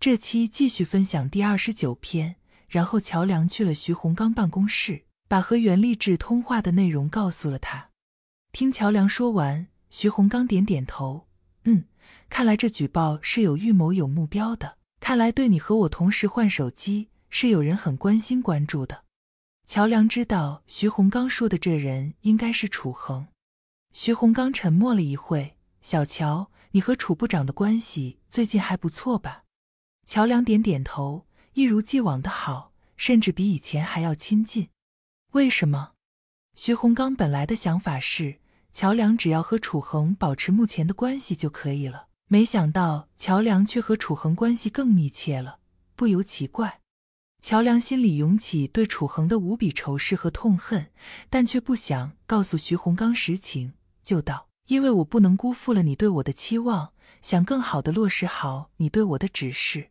这期继续分享第二十九篇。然后乔梁去了徐洪刚办公室，把和袁立志通话的内容告诉了他。听乔梁说完，徐洪刚点点头，嗯，看来这举报是有预谋、有目标的。看来对你和我同时换手机，是有人很关心、关注的。乔梁知道徐洪刚说的这人应该是楚恒。徐洪刚沉默了一会，小乔，你和楚部长的关系最近还不错吧？乔梁点点头，一如既往的好，甚至比以前还要亲近。为什么？徐洪刚本来的想法是，乔梁只要和楚恒保持目前的关系就可以了。没想到乔梁却和楚恒关系更密切了，不由奇怪。乔梁心里涌起对楚恒的无比仇视和痛恨，但却不想告诉徐洪刚实情，就道：“因为我不能辜负了你对我的期望，想更好的落实好你对我的指示。”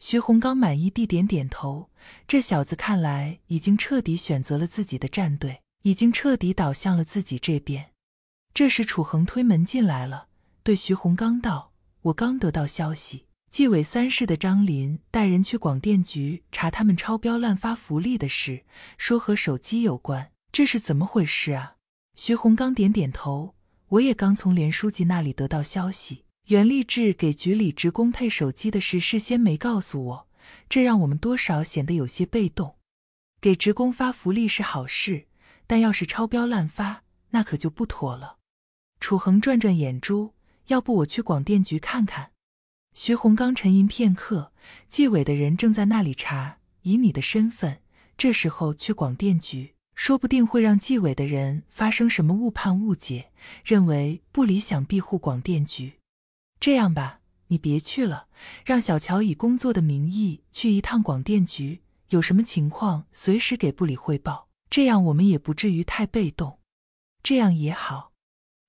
徐洪刚满意地点点头，这小子看来已经彻底选择了自己的战队，已经彻底倒向了自己这边。这时，楚恒推门进来了，对徐洪刚道：“我刚得到消息，纪委三室的张林带人去广电局查他们超标滥发福利的事，说和手机有关，这是怎么回事啊？”徐洪刚点点头：“我也刚从连书记那里得到消息。”袁立志给局里职工配手机的事事先没告诉我，这让我们多少显得有些被动。给职工发福利是好事，但要是超标滥发，那可就不妥了。楚恒转转眼珠，要不我去广电局看看？徐洪刚沉吟片刻，纪委的人正在那里查，以你的身份，这时候去广电局，说不定会让纪委的人发生什么误判误解，认为不理想庇护广电局。这样吧，你别去了，让小乔以工作的名义去一趟广电局，有什么情况随时给部里汇报，这样我们也不至于太被动。这样也好。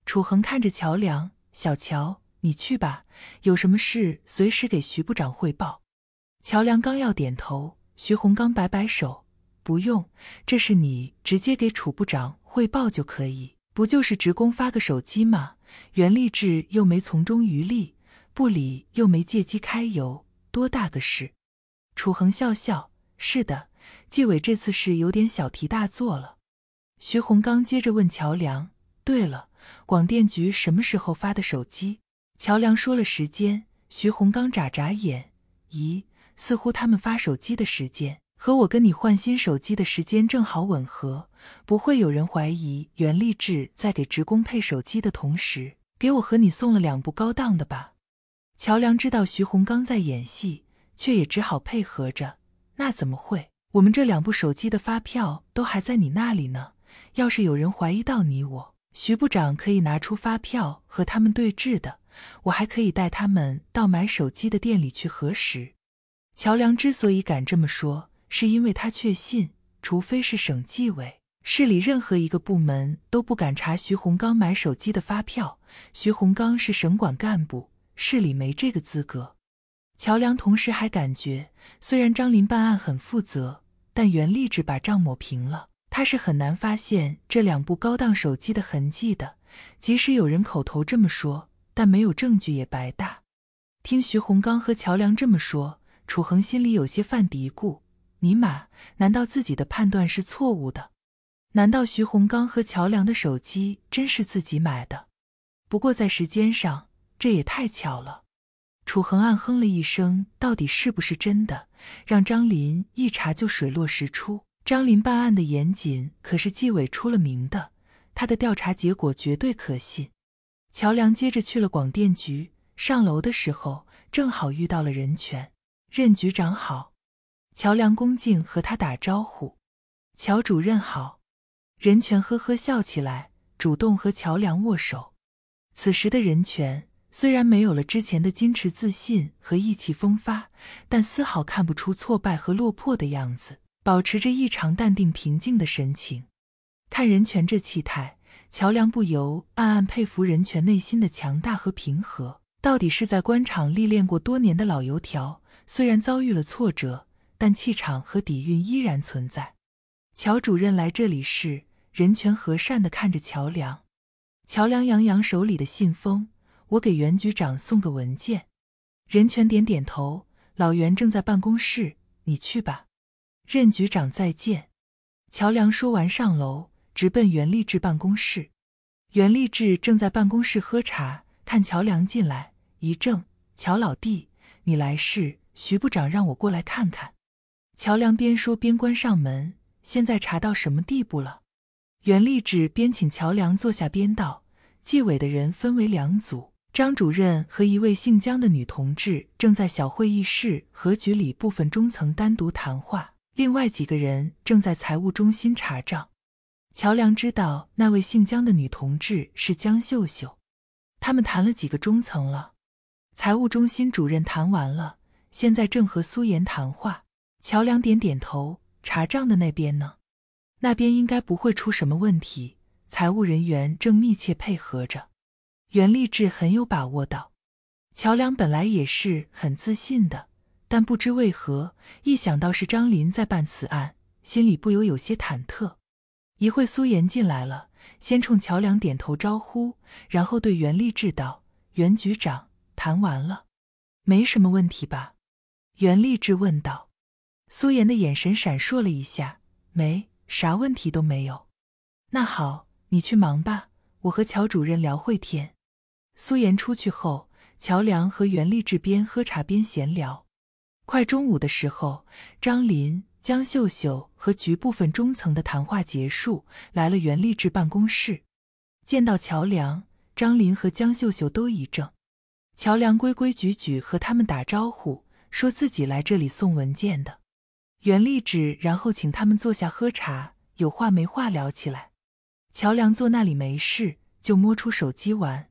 楚恒看着乔梁，小乔，你去吧，有什么事随时给徐部长汇报。乔梁刚要点头，徐洪刚摆摆手，不用，这是你直接给楚部长汇报就可以，不就是职工发个手机吗？袁立志又没从中渔利，不理又没借机揩油，多大个事？楚恒笑笑：“是的，纪委这次是有点小题大做了。”徐洪刚接着问乔梁：“对了，广电局什么时候发的手机？”乔梁说了时间。徐洪刚眨眨眼：“咦，似乎他们发手机的时间……”和我跟你换新手机的时间正好吻合，不会有人怀疑袁立志在给职工配手机的同时，给我和你送了两部高档的吧？乔梁知道徐洪刚在演戏，却也只好配合着。那怎么会？我们这两部手机的发票都还在你那里呢。要是有人怀疑到你我，徐部长可以拿出发票和他们对质的，我还可以带他们到买手机的店里去核实。乔梁之所以敢这么说。是因为他确信，除非是省纪委，市里任何一个部门都不敢查徐洪刚买手机的发票。徐洪刚是省管干部，市里没这个资格。乔梁同时还感觉，虽然张林办案很负责，但袁立志把账抹平了，他是很难发现这两部高档手机的痕迹的。即使有人口头这么说，但没有证据也白搭。听徐洪刚和乔梁这么说，楚恒心里有些犯嘀咕。尼玛！难道自己的判断是错误的？难道徐洪刚和乔梁的手机真是自己买的？不过在时间上，这也太巧了。楚恒暗哼了一声，到底是不是真的，让张林一查就水落石出。张林办案的严谨可是纪委出了名的，他的调查结果绝对可信。乔梁接着去了广电局，上楼的时候正好遇到了任泉。任局长好。乔梁恭敬和他打招呼：“乔主任好。”任泉呵呵笑起来，主动和乔梁握手。此时的任泉虽然没有了之前的矜持、自信和意气风发，但丝毫看不出挫败和落魄的样子，保持着异常淡定、平静的神情。看任泉这气态，乔梁不由暗暗佩服任泉内心的强大和平和。到底是在官场历练过多年的老油条，虽然遭遇了挫折。但气场和底蕴依然存在。乔主任来这里是，任泉和善的看着乔梁。乔梁扬扬手里的信封：“我给袁局长送个文件。”任泉点点头：“老袁正在办公室，你去吧。”任局长再见。乔梁说完上楼，直奔袁立志办公室。袁立志正在办公室喝茶，看乔梁进来，一怔：“乔老弟，你来是？徐部长让我过来看看。”乔梁边说边关上门。现在查到什么地步了？袁立志边请乔梁坐下边道：“纪委的人分为两组，张主任和一位姓江的女同志正在小会议室和局里部分中层单独谈话，另外几个人正在财务中心查账。”乔梁知道那位姓江的女同志是江秀秀。他们谈了几个中层了？财务中心主任谈完了，现在正和苏岩谈话。乔梁点点头，查账的那边呢？那边应该不会出什么问题，财务人员正密切配合着。袁立志很有把握道。乔梁本来也是很自信的，但不知为何，一想到是张林在办此案，心里不由有些忐忑。一会苏岩进来了，先冲乔梁点头招呼，然后对袁立志道：“袁局长，谈完了，没什么问题吧？”袁立志问道。苏妍的眼神闪烁了一下，没啥问题都没有。那好，你去忙吧，我和乔主任聊会天。苏妍出去后，乔梁和袁立志边喝茶边闲聊。快中午的时候，张林、江秀秀和局部分中层的谈话结束，来了袁立志办公室。见到乔梁、张林和江秀秀都一怔。乔梁规规矩矩和他们打招呼，说自己来这里送文件的。袁立志然后请他们坐下喝茶，有话没话聊起来。乔梁坐那里没事，就摸出手机玩。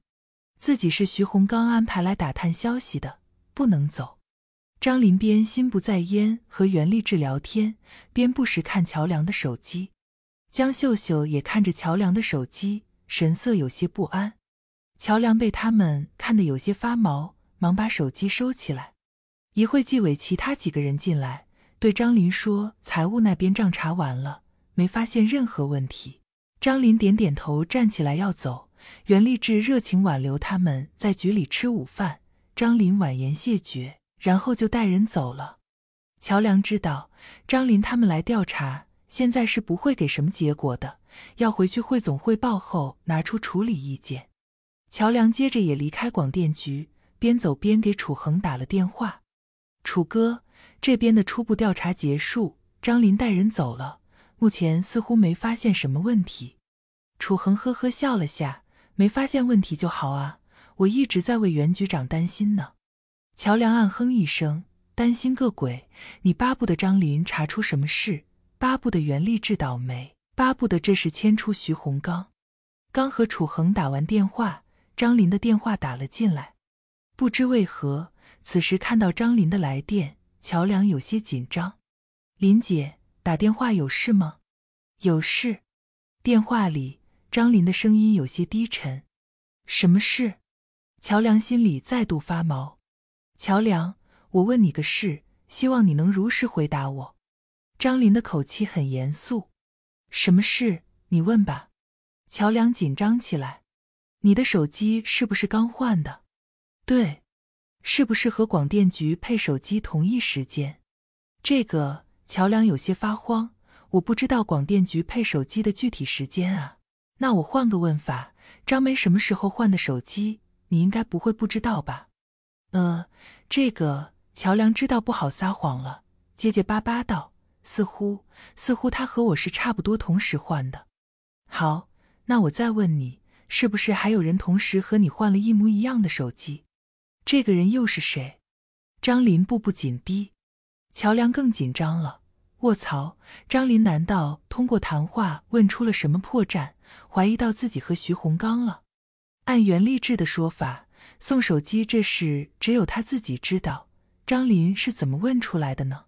自己是徐洪刚安排来打探消息的，不能走。张林边心不在焉和袁立志聊天，边不时看乔梁的手机。江秀秀也看着乔梁的手机，神色有些不安。乔梁被他们看得有些发毛，忙把手机收起来。一会纪委其他几个人进来。对张林说：“财务那边账查完了，没发现任何问题。”张林点点头，站起来要走。袁立志热情挽留他们，在局里吃午饭。张林婉言谢绝，然后就带人走了。乔梁知道张林他们来调查，现在是不会给什么结果的，要回去汇总汇报后拿出处理意见。乔梁接着也离开广电局，边走边给楚恒打了电话：“楚哥。”这边的初步调查结束，张林带人走了。目前似乎没发现什么问题。楚恒呵呵笑了下，没发现问题就好啊，我一直在为袁局长担心呢。乔梁暗哼一声，担心个鬼，你巴不得张林查出什么事，巴不得袁立志倒霉，巴不得这事牵出徐洪刚。刚和楚恒打完电话，张林的电话打了进来。不知为何，此时看到张林的来电。乔梁有些紧张，林姐打电话有事吗？有事。电话里张林的声音有些低沉。什么事？乔梁心里再度发毛。乔梁，我问你个事，希望你能如实回答我。张林的口气很严肃。什么事？你问吧。乔梁紧张起来。你的手机是不是刚换的？对。是不是和广电局配手机同一时间？这个乔梁有些发慌，我不知道广电局配手机的具体时间啊。那我换个问法，张梅什么时候换的手机？你应该不会不知道吧？呃，这个乔梁知道不好撒谎了，结结巴巴道，似乎似乎他和我是差不多同时换的。好，那我再问你，是不是还有人同时和你换了一模一样的手机？这个人又是谁？张林步步紧逼，乔梁更紧张了。卧槽！张林难道通过谈话问出了什么破绽，怀疑到自己和徐洪刚了？按袁立志的说法，送手机这事只有他自己知道。张林是怎么问出来的呢？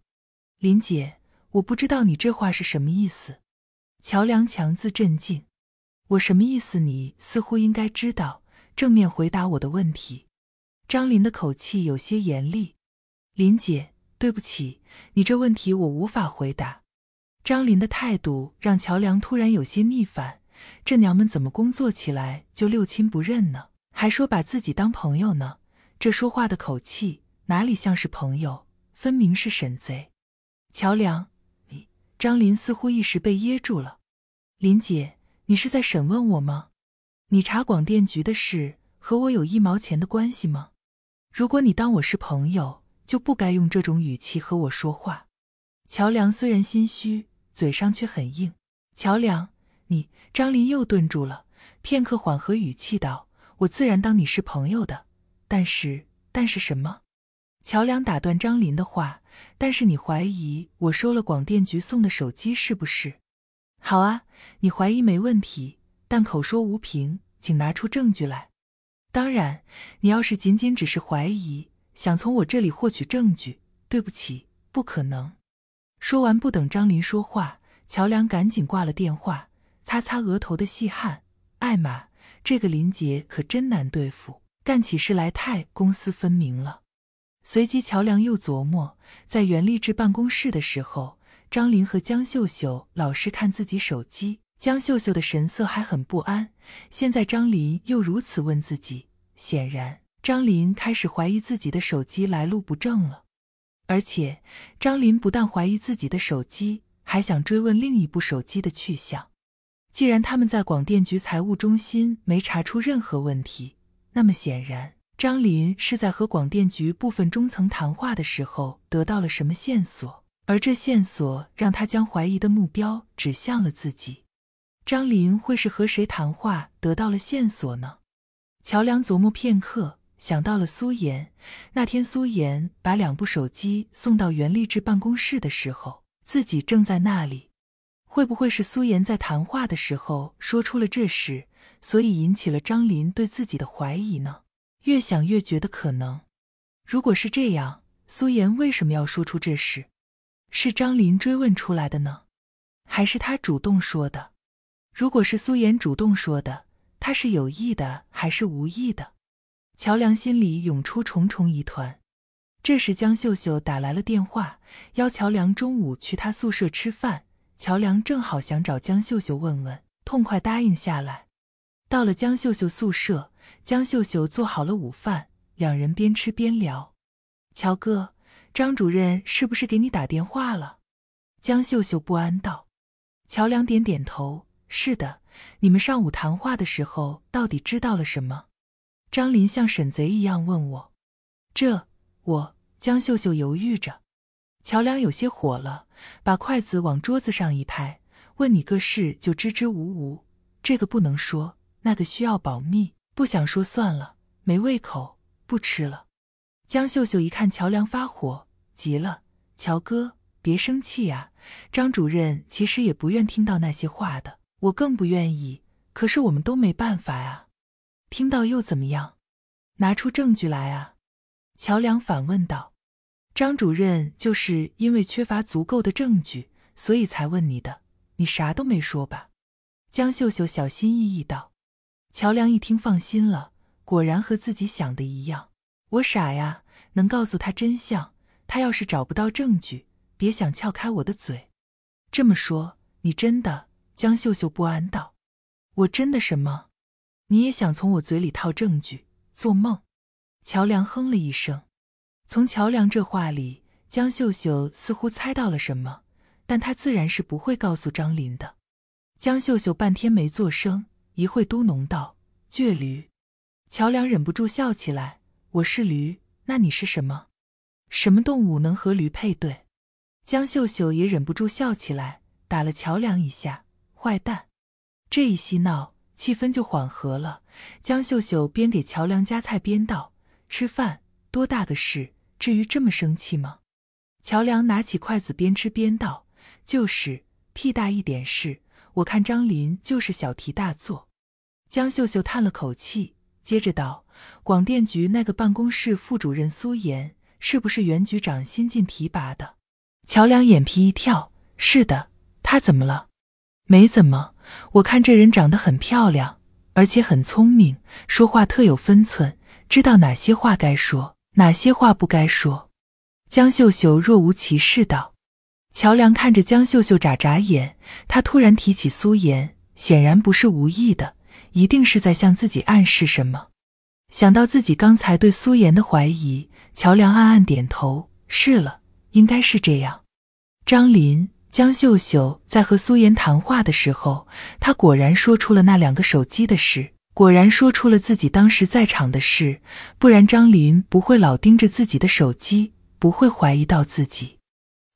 林姐，我不知道你这话是什么意思。乔梁强自镇静。我什么意思？你似乎应该知道。正面回答我的问题。张林的口气有些严厉，林姐，对不起，你这问题我无法回答。张林的态度让乔梁突然有些逆反，这娘们怎么工作起来就六亲不认呢？还说把自己当朋友呢，这说话的口气哪里像是朋友，分明是审贼。乔梁，张林似乎一时被噎住了。林姐，你是在审问我吗？你查广电局的事和我有一毛钱的关系吗？如果你当我是朋友，就不该用这种语气和我说话。乔梁虽然心虚，嘴上却很硬。乔梁，你张林又顿住了片刻，缓和语气道：“我自然当你是朋友的，但是，但是什么？”乔梁打断张林的话：“但是你怀疑我收了广电局送的手机，是不是？好啊，你怀疑没问题，但口说无凭，请拿出证据来。”当然，你要是仅仅只是怀疑，想从我这里获取证据，对不起，不可能。说完，不等张林说话，乔梁赶紧挂了电话，擦擦额头的细汗。艾玛，这个林杰可真难对付，干起事来太公私分明了。随即，乔梁又琢磨，在袁立志办公室的时候，张林和江秀秀老是看自己手机。江秀秀的神色还很不安，现在张林又如此问自己，显然张林开始怀疑自己的手机来路不正了。而且张林不但怀疑自己的手机，还想追问另一部手机的去向。既然他们在广电局财务中心没查出任何问题，那么显然张林是在和广电局部分中层谈话的时候得到了什么线索，而这线索让他将怀疑的目标指向了自己。张林会是和谁谈话得到了线索呢？乔梁琢磨片刻，想到了苏岩。那天苏岩把两部手机送到袁立志办公室的时候，自己正在那里。会不会是苏岩在谈话的时候说出了这事，所以引起了张林对自己的怀疑呢？越想越觉得可能。如果是这样，苏岩为什么要说出这事？是张林追问出来的呢，还是他主动说的？如果是苏妍主动说的，他是有意的还是无意的？乔梁心里涌出重重疑团。这时，江秀秀打来了电话，邀乔梁中午去他宿舍吃饭。乔梁正好想找江秀秀问问，痛快答应下来。到了江秀秀宿舍，江秀秀做好了午饭，两人边吃边聊。乔哥，张主任是不是给你打电话了？江秀秀不安道。乔梁点点头。是的，你们上午谈话的时候到底知道了什么？张林像审贼一样问我。这我江秀秀犹豫着。乔梁有些火了，把筷子往桌子上一拍，问你个事就支支吾吾。这个不能说，那个需要保密，不想说算了，没胃口，不吃了。江秀秀一看乔梁发火，急了：“乔哥，别生气呀，张主任其实也不愿听到那些话的。”我更不愿意，可是我们都没办法啊。听到又怎么样？拿出证据来啊！乔梁反问道。张主任就是因为缺乏足够的证据，所以才问你的。你啥都没说吧？江秀秀小心翼翼道。乔梁一听放心了，果然和自己想的一样。我傻呀，能告诉他真相，他要是找不到证据，别想撬开我的嘴。这么说，你真的？江秀秀不安道：“我真的什么？你也想从我嘴里套证据？做梦！”乔梁哼了一声。从乔梁这话里，江秀秀似乎猜到了什么，但她自然是不会告诉张林的。江秀秀半天没做声，一会嘟哝道：“倔驴。”乔梁忍不住笑起来：“我是驴，那你是什么？什么动物能和驴配对？”江秀秀也忍不住笑起来，打了乔梁一下。坏蛋，这一嬉闹，气氛就缓和了。江秀秀边给乔梁夹菜边道：“吃饭多大个事，至于这么生气吗？”乔梁拿起筷子边吃边道：“就是屁大一点事，我看张林就是小题大做。”江秀秀叹了口气，接着道：“广电局那个办公室副主任苏岩，是不是袁局长新晋提拔的？”乔梁眼皮一跳：“是的，他怎么了？”没怎么，我看这人长得很漂亮，而且很聪明，说话特有分寸，知道哪些话该说，哪些话不该说。江秀秀若无其事道。乔梁看着江秀秀眨眨眼，他突然提起苏颜，显然不是无意的，一定是在向自己暗示什么。想到自己刚才对苏颜的怀疑，乔梁暗暗点头，是了，应该是这样。张林。江秀秀在和苏妍谈话的时候，她果然说出了那两个手机的事，果然说出了自己当时在场的事，不然张林不会老盯着自己的手机，不会怀疑到自己。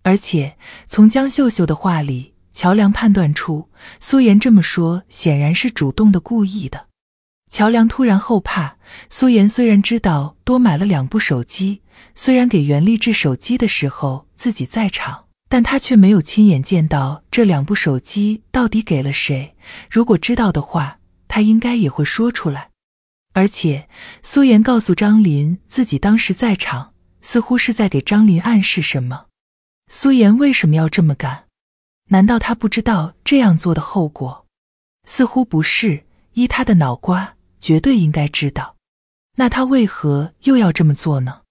而且从江秀秀的话里，乔梁判断出苏妍这么说显然是主动的、故意的。乔梁突然后怕，苏妍虽然知道多买了两部手机，虽然给袁立志手机的时候自己在场。但他却没有亲眼见到这两部手机到底给了谁。如果知道的话，他应该也会说出来。而且，苏妍告诉张林自己当时在场，似乎是在给张林暗示什么。苏妍为什么要这么干？难道他不知道这样做的后果？似乎不是，依他的脑瓜，绝对应该知道。那他为何又要这么做呢？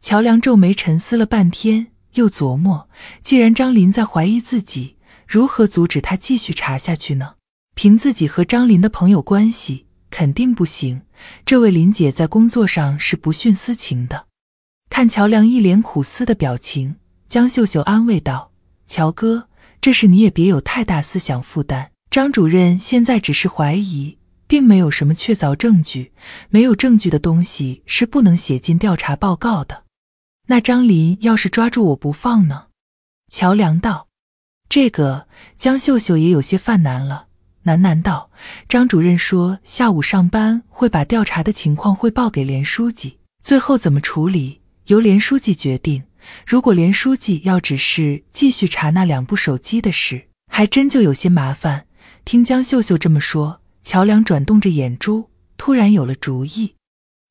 乔梁皱眉沉思了半天。又琢磨，既然张林在怀疑自己，如何阻止他继续查下去呢？凭自己和张林的朋友关系，肯定不行。这位林姐在工作上是不徇私情的。看乔梁一脸苦思的表情，江秀秀安慰道：“乔哥，这事你也别有太大思想负担。张主任现在只是怀疑，并没有什么确凿证据。没有证据的东西是不能写进调查报告的。”那张林要是抓住我不放呢？乔梁道，这个江秀秀也有些犯难了，喃喃道：“张主任说下午上班会把调查的情况汇报给连书记，最后怎么处理由连书记决定。如果连书记要只是继续查那两部手机的事，还真就有些麻烦。”听江秀秀这么说，乔梁转动着眼珠，突然有了主意。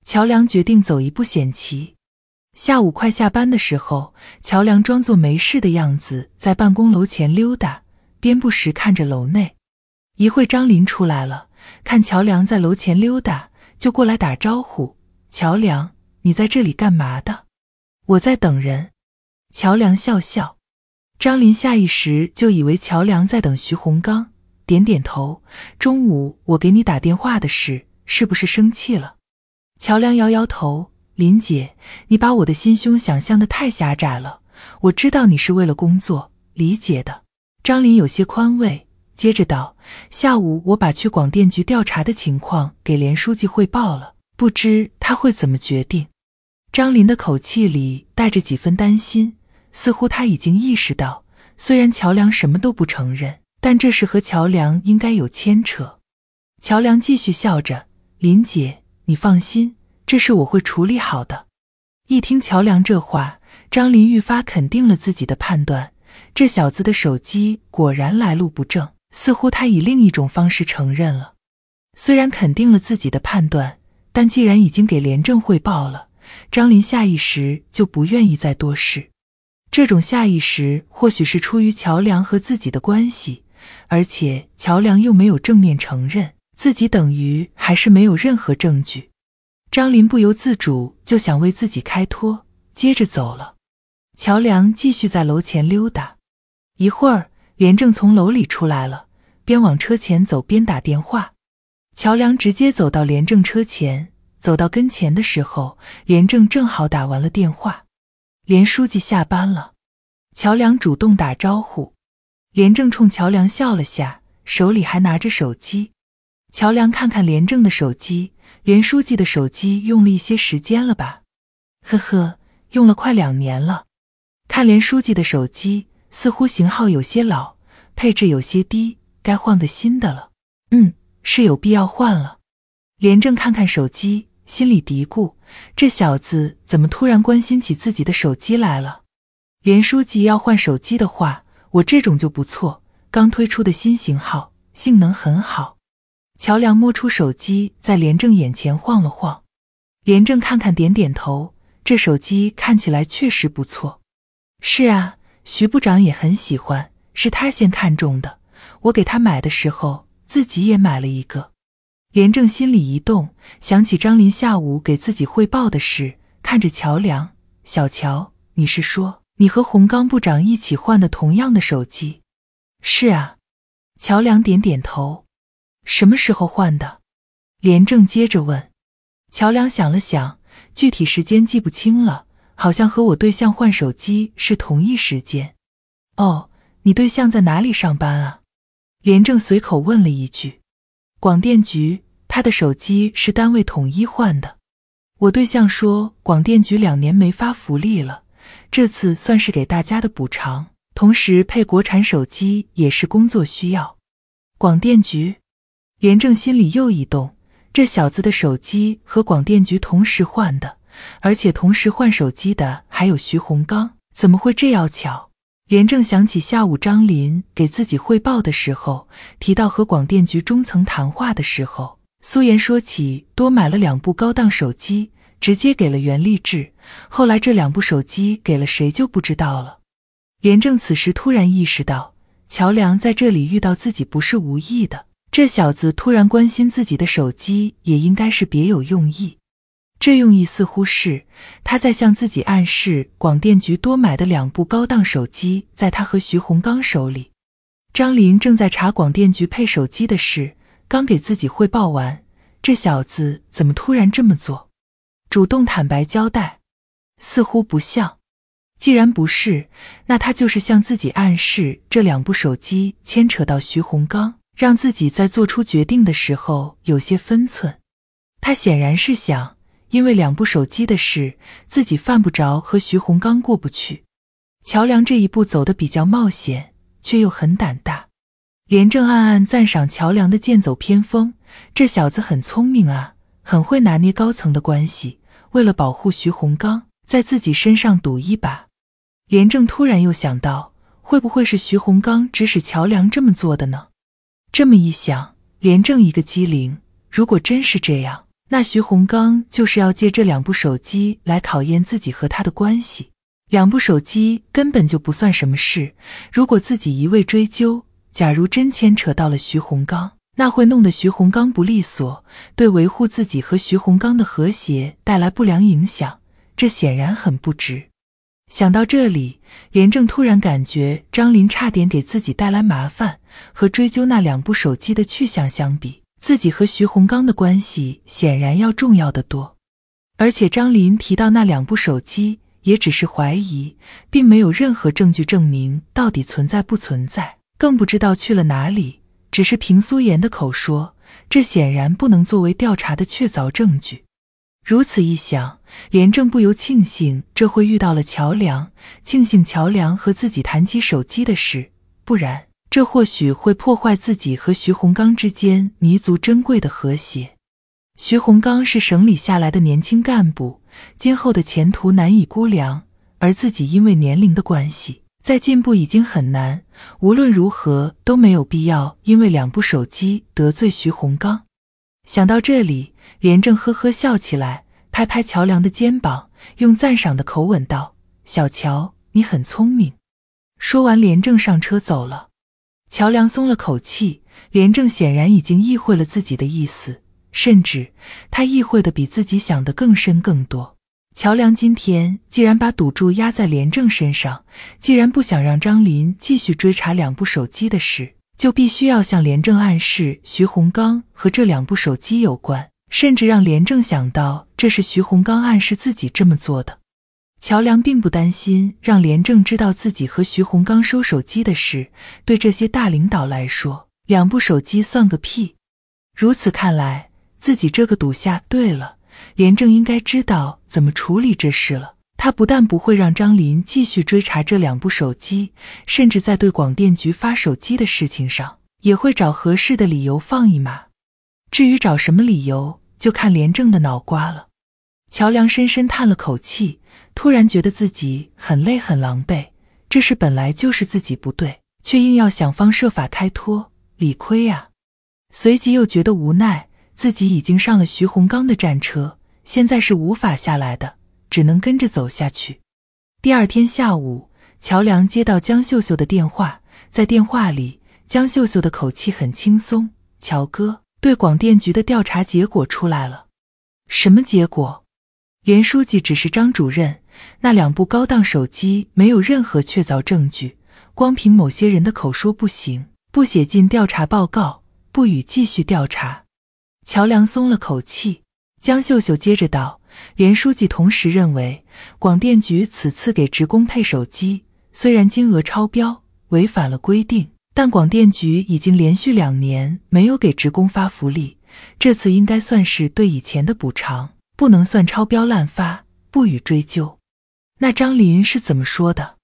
乔梁决定走一步险棋。下午快下班的时候，乔梁装作没事的样子在办公楼前溜达，边不时看着楼内。一会张林出来了，看乔梁在楼前溜达，就过来打招呼：“乔梁，你在这里干嘛的？”“我在等人。”乔梁笑笑。张林下意识就以为乔梁在等徐洪刚，点点头：“中午我给你打电话的事，是不是生气了？”乔梁摇摇头。林姐，你把我的心胸想象的太狭窄了。我知道你是为了工作，理解的。张林有些宽慰，接着道：“下午我把去广电局调查的情况给连书记汇报了，不知他会怎么决定。”张林的口气里带着几分担心，似乎他已经意识到，虽然乔梁什么都不承认，但这事和乔梁应该有牵扯。乔梁继续笑着：“林姐，你放心。”这事我会处理好的。一听乔梁这话，张林愈发肯定了自己的判断。这小子的手机果然来路不正，似乎他以另一种方式承认了。虽然肯定了自己的判断，但既然已经给廉政汇报了，张林下意识就不愿意再多事。这种下意识，或许是出于乔梁和自己的关系，而且乔梁又没有正面承认，自己等于还是没有任何证据。张林不由自主就想为自己开脱，接着走了。乔梁继续在楼前溜达，一会儿，廉政从楼里出来了，边往车前走边打电话。乔梁直接走到廉政车前，走到跟前的时候，廉政正好打完了电话。连书记下班了，乔梁主动打招呼。廉政冲乔梁笑了下，手里还拿着手机。乔梁看看廉政的手机。连书记的手机用了一些时间了吧？呵呵，用了快两年了。看连书记的手机，似乎型号有些老，配置有些低，该换个新的了。嗯，是有必要换了。连正看看手机，心里嘀咕：这小子怎么突然关心起自己的手机来了？连书记要换手机的话，我这种就不错，刚推出的新型号，性能很好。乔梁摸出手机，在廉政眼前晃了晃，廉政看看，点点头。这手机看起来确实不错。是啊，徐部长也很喜欢，是他先看中的。我给他买的时候，自己也买了一个。廉政心里一动，想起张林下午给自己汇报的事，看着乔梁，小乔，你是说你和洪刚部长一起换的同样的手机？是啊，乔梁点点头。什么时候换的？廉政接着问。乔梁想了想，具体时间记不清了，好像和我对象换手机是同一时间。哦，你对象在哪里上班啊？廉政随口问了一句。广电局，他的手机是单位统一换的。我对象说，广电局两年没发福利了，这次算是给大家的补偿。同时配国产手机也是工作需要。广电局。廉政心里又一动，这小子的手机和广电局同时换的，而且同时换手机的还有徐洪刚，怎么会这样巧？廉政想起下午张林给自己汇报的时候，提到和广电局中层谈话的时候，苏岩说起多买了两部高档手机，直接给了袁立志，后来这两部手机给了谁就不知道了。廉政此时突然意识到，乔梁在这里遇到自己不是无意的。这小子突然关心自己的手机，也应该是别有用意。这用意似乎是他在向自己暗示，广电局多买的两部高档手机在他和徐洪刚手里。张林正在查广电局配手机的事，刚给自己汇报完，这小子怎么突然这么做？主动坦白交代，似乎不像。既然不是，那他就是向自己暗示这两部手机牵扯到徐洪刚。让自己在做出决定的时候有些分寸。他显然是想，因为两部手机的事，自己犯不着和徐洪刚过不去。乔梁这一步走得比较冒险，却又很胆大。廉政暗暗赞赏乔梁的剑走偏锋，这小子很聪明啊，很会拿捏高层的关系。为了保护徐洪刚，在自己身上赌一把。廉政突然又想到，会不会是徐洪刚指使乔梁这么做的呢？这么一想，廉政一个机灵。如果真是这样，那徐洪刚就是要借这两部手机来考验自己和他的关系。两部手机根本就不算什么事。如果自己一味追究，假如真牵扯到了徐洪刚，那会弄得徐洪刚不利索，对维护自己和徐洪刚的和谐带来不良影响。这显然很不值。想到这里，廉政突然感觉张林差点给自己带来麻烦。和追究那两部手机的去向相比，自己和徐洪刚的关系显然要重要的多。而且张林提到那两部手机也只是怀疑，并没有任何证据证明到底存在不存在，更不知道去了哪里。只是凭苏妍的口说，这显然不能作为调查的确凿证据。如此一想，廉政不由庆幸，这会遇到了乔梁，庆幸乔梁和自己谈起手机的事，不然这或许会破坏自己和徐洪刚之间弥足珍贵的和谐。徐洪刚是省里下来的年轻干部，今后的前途难以估量，而自己因为年龄的关系，在进步已经很难，无论如何都没有必要因为两部手机得罪徐洪刚。想到这里。廉政呵呵笑起来，拍拍乔梁的肩膀，用赞赏的口吻道：“小乔，你很聪明。”说完，廉政上车走了。乔梁松了口气，廉政显然已经意会了自己的意思，甚至他意会的比自己想的更深更多。乔梁今天既然把赌注压在廉政身上，既然不想让张林继续追查两部手机的事，就必须要向廉政暗示徐洪刚和这两部手机有关。甚至让廉政想到，这是徐洪刚暗示自己这么做的。乔梁并不担心让廉政知道自己和徐洪刚收手机的事，对这些大领导来说，两部手机算个屁。如此看来，自己这个赌下对了。廉政应该知道怎么处理这事了。他不但不会让张林继续追查这两部手机，甚至在对广电局发手机的事情上，也会找合适的理由放一马。至于找什么理由，就看廉政的脑瓜了。乔梁深深叹了口气，突然觉得自己很累、很狼狈。这事本来就是自己不对，却硬要想方设法开脱，理亏呀。随即又觉得无奈，自己已经上了徐洪刚的战车，现在是无法下来的，只能跟着走下去。第二天下午，乔梁接到江秀秀的电话，在电话里，江秀秀的口气很轻松：“乔哥。”对广电局的调查结果出来了，什么结果？连书记指示张主任，那两部高档手机没有任何确凿证据，光凭某些人的口说不行，不写进调查报告，不予继续调查。乔梁松了口气。江秀秀接着道：“连书记同时认为，广电局此次给职工配手机，虽然金额超标，违反了规定。”但广电局已经连续两年没有给职工发福利，这次应该算是对以前的补偿，不能算超标滥发，不予追究。那张林是怎么说的？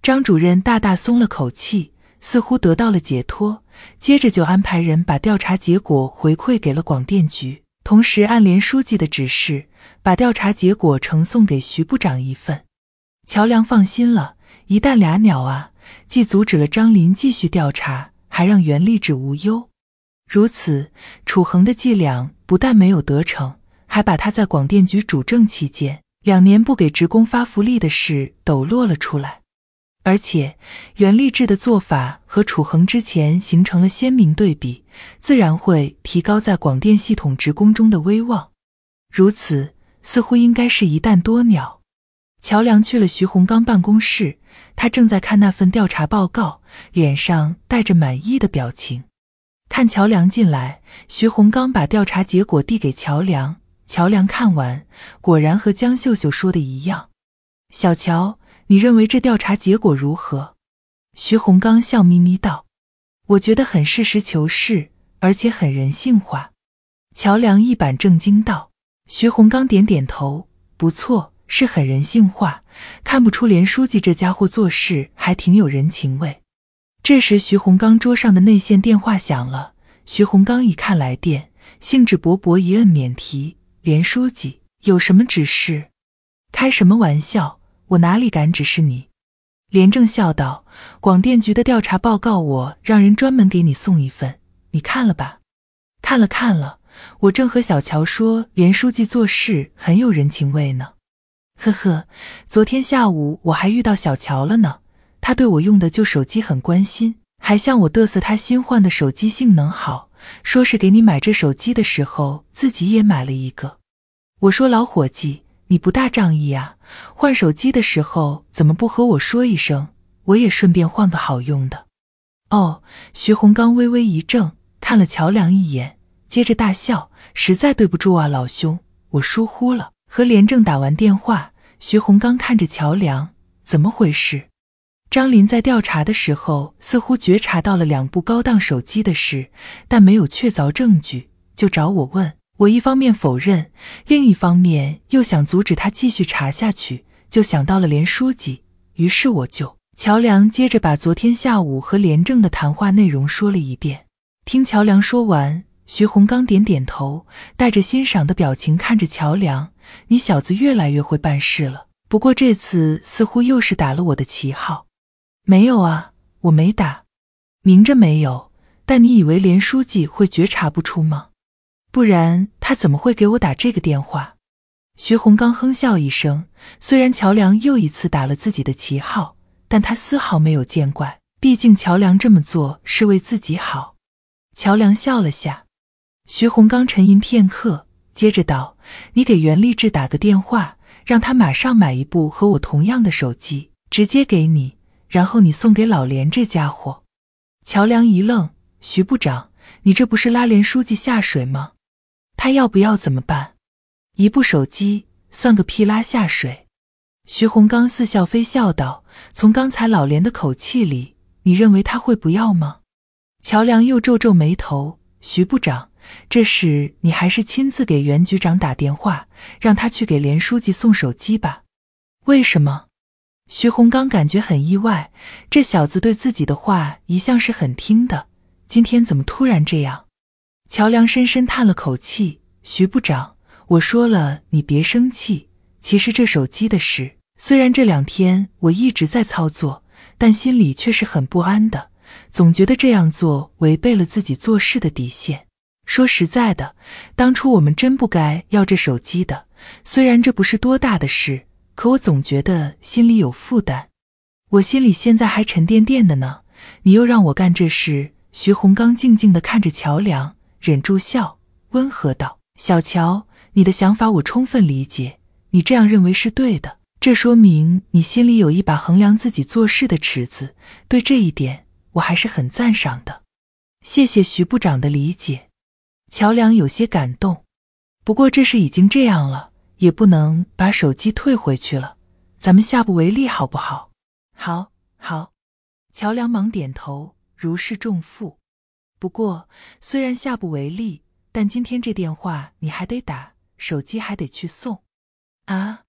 张主任大大松了口气，似乎得到了解脱，接着就安排人把调查结果回馈给了广电局，同时按连书记的指示，把调查结果呈送给徐部长一份。乔梁放心了，一旦俩鸟啊。既阻止了张林继续调查，还让袁立志无忧。如此，楚恒的伎俩不但没有得逞，还把他在广电局主政期间两年不给职工发福利的事抖落了出来。而且，袁立志的做法和楚恒之前形成了鲜明对比，自然会提高在广电系统职工中的威望。如此，似乎应该是一旦多鸟。乔梁去了徐洪刚办公室，他正在看那份调查报告，脸上带着满意的表情。看乔梁进来，徐洪刚把调查结果递给乔梁。乔梁看完，果然和江秀秀说的一样。小乔，你认为这调查结果如何？徐洪刚笑眯眯道：“我觉得很实事求是，而且很人性化。”乔梁一板正经道：“徐洪刚点点头，不错。”是很人性化，看不出连书记这家伙做事还挺有人情味。这时，徐洪刚桌上的内线电话响了，徐洪刚一看来电，兴致勃勃一摁免提：“连书记，有什么指示？”“开什么玩笑，我哪里敢指示你？”廉政笑道：“广电局的调查报告，我让人专门给你送一份，你看了吧？”“看了，看了，我正和小乔说，连书记做事很有人情味呢。”呵呵，昨天下午我还遇到小乔了呢，他对我用的旧手机很关心，还向我嘚瑟他新换的手机性能好，说是给你买这手机的时候自己也买了一个。我说老伙计，你不大仗义啊，换手机的时候怎么不和我说一声，我也顺便换个好用的。哦，徐洪刚微微一怔，看了乔梁一眼，接着大笑，实在对不住啊，老兄，我疏忽了。和廉政打完电话。徐洪刚看着乔梁，怎么回事？张林在调查的时候，似乎觉察到了两部高档手机的事，但没有确凿证据，就找我问。我一方面否认，另一方面又想阻止他继续查下去，就想到了连书记。于是我就……乔梁接着把昨天下午和廉政的谈话内容说了一遍。听乔梁说完，徐洪刚点点头，带着欣赏的表情看着乔梁。你小子越来越会办事了，不过这次似乎又是打了我的旗号，没有啊，我没打，明着没有，但你以为连书记会觉察不出吗？不然他怎么会给我打这个电话？徐洪刚哼笑一声，虽然乔梁又一次打了自己的旗号，但他丝毫没有见怪，毕竟乔梁这么做是为自己好。乔梁笑了下，徐洪刚沉吟片刻，接着道。你给袁立志打个电话，让他马上买一部和我同样的手机，直接给你，然后你送给老连这家伙。乔梁一愣：“徐部长，你这不是拉连书记下水吗？他要不要怎么办？一部手机算个屁，拉下水。”徐洪刚似笑非笑道：“从刚才老连的口气里，你认为他会不要吗？”乔梁又皱皱眉头：“徐部长。”这时，你还是亲自给袁局长打电话，让他去给连书记送手机吧。为什么？徐洪刚感觉很意外，这小子对自己的话一向是很听的，今天怎么突然这样？乔梁深深叹了口气：“徐部长，我说了，你别生气。其实这手机的事，虽然这两天我一直在操作，但心里却是很不安的，总觉得这样做违背了自己做事的底线。”说实在的，当初我们真不该要这手机的。虽然这不是多大的事，可我总觉得心里有负担。我心里现在还沉甸甸的呢。你又让我干这事。徐洪刚静静地看着乔梁，忍住笑，温和道：“小乔，你的想法我充分理解，你这样认为是对的。这说明你心里有一把衡量自己做事的尺子，对这一点我还是很赞赏的。谢谢徐部长的理解。”乔梁有些感动，不过这事已经这样了，也不能把手机退回去了。咱们下不为例，好不好？好，好。乔梁忙点头，如释重负。不过，虽然下不为例，但今天这电话你还得打，手机还得去送。啊？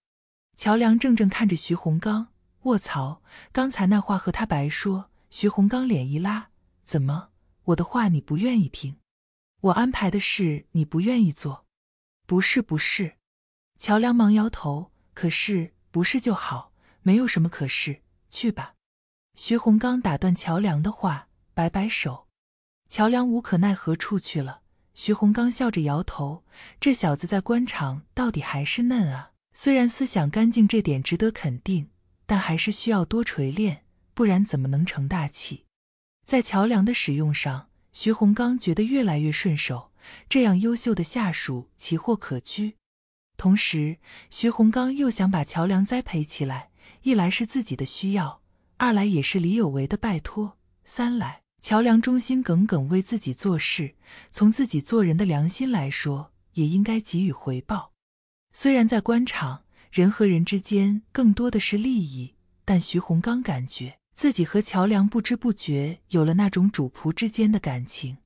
乔梁怔怔看着徐洪刚，卧槽！刚才那话和他白说。徐洪刚脸一拉，怎么？我的话你不愿意听？我安排的事你不愿意做，不是不是，乔梁忙摇头。可是不是就好，没有什么可是。去吧。徐洪刚打断乔梁的话，摆摆手。乔梁无可奈何出去了。徐洪刚笑着摇头：“这小子在官场到底还是嫩啊。虽然思想干净这点值得肯定，但还是需要多锤炼，不然怎么能成大器？”在乔梁的使用上。徐洪刚觉得越来越顺手，这样优秀的下属奇货可居。同时，徐洪刚又想把乔梁栽培起来，一来是自己的需要，二来也是李有为的拜托，三来乔梁忠心耿耿为自己做事，从自己做人的良心来说，也应该给予回报。虽然在官场，人和人之间更多的是利益，但徐洪刚感觉。自己和乔梁不知不觉有了那种主仆之间的感情，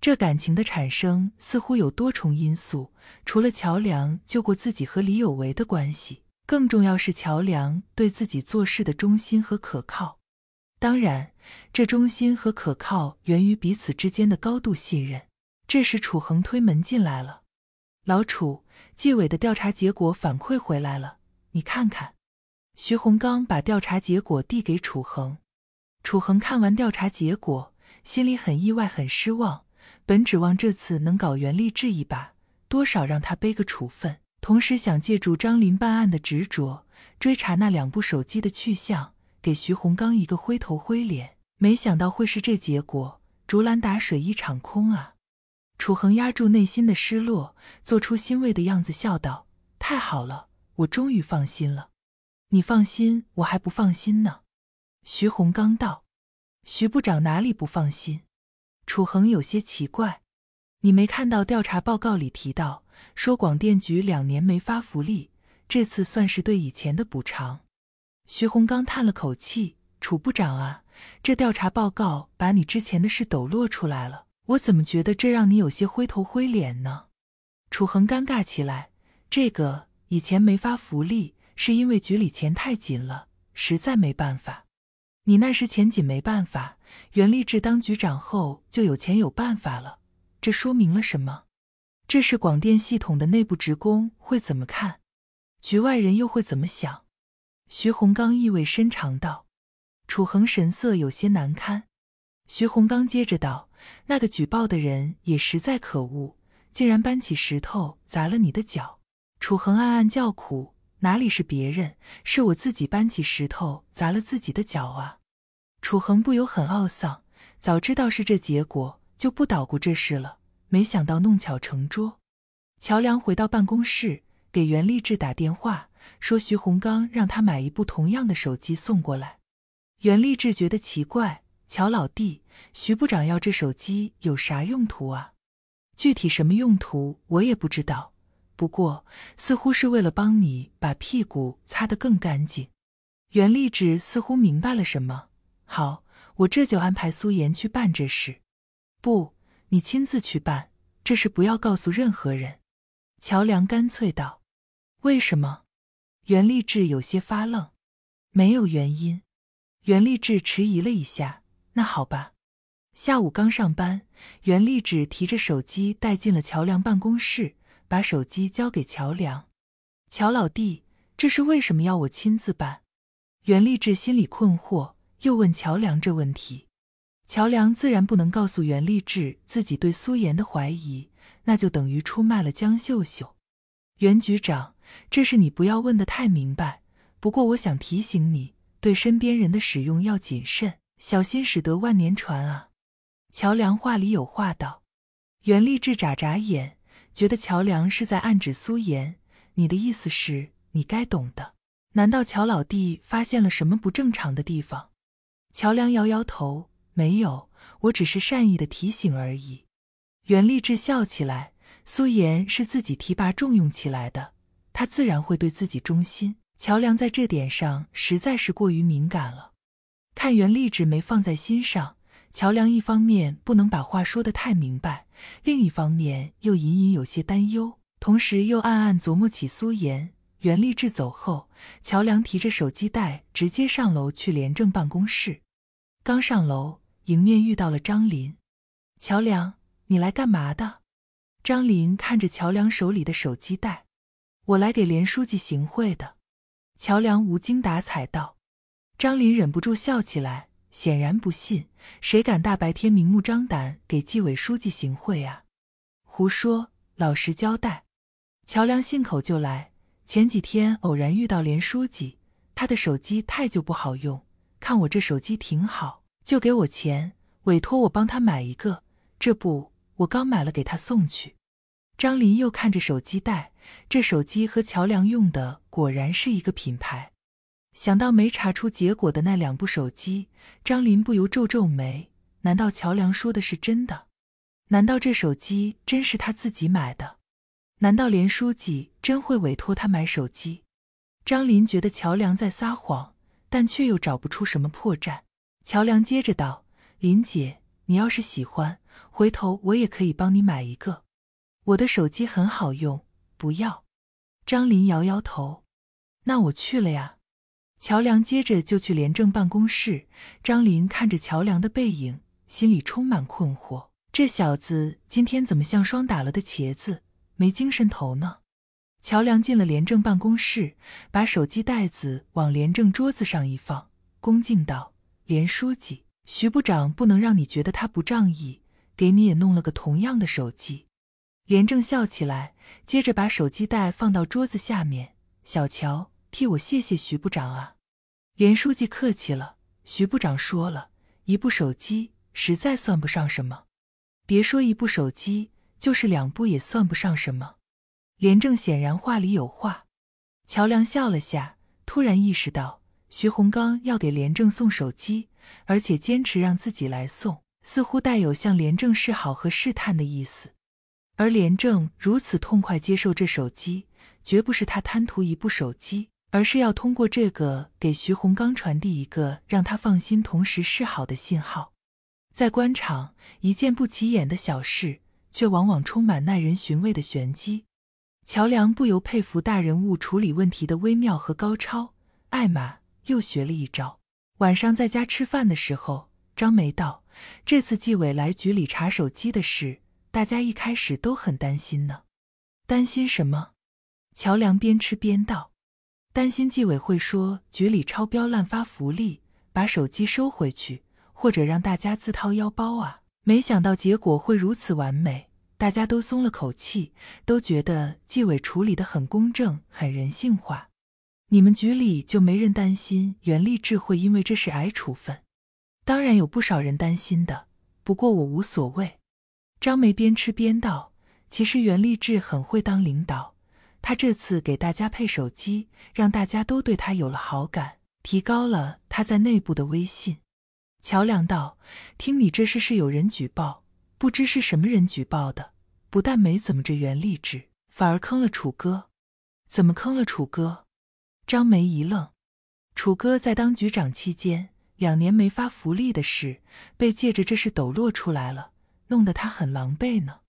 这感情的产生似乎有多重因素，除了乔梁救过自己和李有为的关系，更重要是乔梁对自己做事的忠心和可靠。当然，这忠心和可靠源于彼此之间的高度信任。这时，楚恒推门进来了：“老楚，纪委的调查结果反馈回来了，你看看。”徐洪刚把调查结果递给楚恒，楚恒看完调查结果，心里很意外，很失望。本指望这次能搞袁立志一把，多少让他背个处分，同时想借助张林办案的执着，追查那两部手机的去向，给徐洪刚一个灰头灰脸。没想到会是这结果，竹篮打水一场空啊！楚恒压住内心的失落，做出欣慰的样子，笑道：“太好了，我终于放心了。”你放心，我还不放心呢。徐洪刚道：“徐部长哪里不放心？”楚恒有些奇怪：“你没看到调查报告里提到，说广电局两年没发福利，这次算是对以前的补偿。”徐洪刚叹了口气：“楚部长啊，这调查报告把你之前的事抖落出来了，我怎么觉得这让你有些灰头灰脸呢？”楚恒尴尬起来：“这个以前没发福利。”是因为局里钱太紧了，实在没办法。你那时钱紧没办法，袁立志当局长后就有钱有办法了。这说明了什么？这是广电系统的内部职工会怎么看？局外人又会怎么想？徐洪刚意味深长道。楚恒神色有些难堪。徐洪刚接着道：“那个举报的人也实在可恶，竟然搬起石头砸了你的脚。”楚恒暗暗叫苦。哪里是别人，是我自己搬起石头砸了自己的脚啊！楚恒不由很懊丧，早知道是这结果，就不捣鼓这事了。没想到弄巧成拙。乔梁回到办公室，给袁立志打电话，说徐洪刚让他买一部同样的手机送过来。袁立志觉得奇怪：“乔老弟，徐部长要这手机有啥用途啊？具体什么用途，我也不知道。”不过，似乎是为了帮你把屁股擦得更干净。袁立志似乎明白了什么。好，我这就安排苏妍去办这事。不，你亲自去办。这事不要告诉任何人。乔梁干脆道：“为什么？”袁立志有些发愣。没有原因。袁立志迟疑了一下。那好吧。下午刚上班，袁立志提着手机带进了乔梁办公室。把手机交给乔梁，乔老弟，这是为什么要我亲自办？袁立志心里困惑，又问乔梁这问题。乔梁自然不能告诉袁立志自己对苏妍的怀疑，那就等于出卖了江秀秀。袁局长，这事你不要问得太明白。不过我想提醒你，对身边人的使用要谨慎，小心使得万年船啊。乔梁话里有话道，袁立志眨眨眼。觉得乔梁是在暗指苏颜，你的意思是，你该懂的。难道乔老弟发现了什么不正常的地方？乔梁摇摇头，没有，我只是善意的提醒而已。袁立志笑起来，苏颜是自己提拔重用起来的，他自然会对自己忠心。乔梁在这点上实在是过于敏感了，看袁立志没放在心上。乔梁一方面不能把话说得太明白，另一方面又隐隐有些担忧，同时又暗暗琢磨起苏妍。袁立志走后，乔梁提着手机袋直接上楼去廉政办公室。刚上楼，迎面遇到了张林。乔梁，你来干嘛的？张林看着乔梁手里的手机袋，我来给连书记行贿的。乔梁无精打采道。张林忍不住笑起来。显然不信，谁敢大白天明目张胆给纪委书记行贿啊？胡说，老实交代。乔梁信口就来，前几天偶然遇到连书记，他的手机太旧不好用，看我这手机挺好，就给我钱，委托我帮他买一个。这不，我刚买了，给他送去。张林又看着手机袋，这手机和乔梁用的果然是一个品牌。想到没查出结果的那两部手机，张林不由皱皱眉。难道乔梁说的是真的？难道这手机真是他自己买的？难道连书记真会委托他买手机？张林觉得乔梁在撒谎，但却又找不出什么破绽。乔梁接着道：“林姐，你要是喜欢，回头我也可以帮你买一个。我的手机很好用。”不要。张林摇摇头。那我去了呀。乔梁接着就去廉政办公室。张林看着乔梁的背影，心里充满困惑：这小子今天怎么像霜打了的茄子，没精神头呢？乔梁进了廉政办公室，把手机袋子往廉政桌子上一放，恭敬道：“廉书记，徐部长不能让你觉得他不仗义，给你也弄了个同样的手机。”廉政笑起来，接着把手机袋放到桌子下面。小乔。替我谢谢徐部长啊，连书记客气了。徐部长说了一部手机，实在算不上什么。别说一部手机，就是两部也算不上什么。廉政显然话里有话。乔梁笑了下，突然意识到，徐洪刚要给廉政送手机，而且坚持让自己来送，似乎带有向廉政示好和试探的意思。而廉政如此痛快接受这手机，绝不是他贪图一部手机。而是要通过这个给徐洪刚传递一个让他放心、同时示好的信号。在官场，一件不起眼的小事，却往往充满耐人寻味的玄机。乔梁不由佩服大人物处理问题的微妙和高超。艾玛又学了一招。晚上在家吃饭的时候，张梅道：“这次纪委来局里查手机的事，大家一开始都很担心呢。”“担心什么？”乔梁边吃边道。担心纪委会说局里超标滥发福利，把手机收回去，或者让大家自掏腰包啊！没想到结果会如此完美，大家都松了口气，都觉得纪委处理的很公正、很人性化。你们局里就没人担心袁立志会因为这事挨处分？当然有不少人担心的，不过我无所谓。张梅边吃边道：“其实袁立志很会当领导。”他这次给大家配手机，让大家都对他有了好感，提高了他在内部的威信。乔梁道：“听你这事是有人举报，不知是什么人举报的。不但没怎么着袁立志，反而坑了楚哥，怎么坑了楚哥？”张梅一愣：“楚哥在当局长期间，两年没发福利的事，被借着这事抖落出来了，弄得他很狼狈呢。”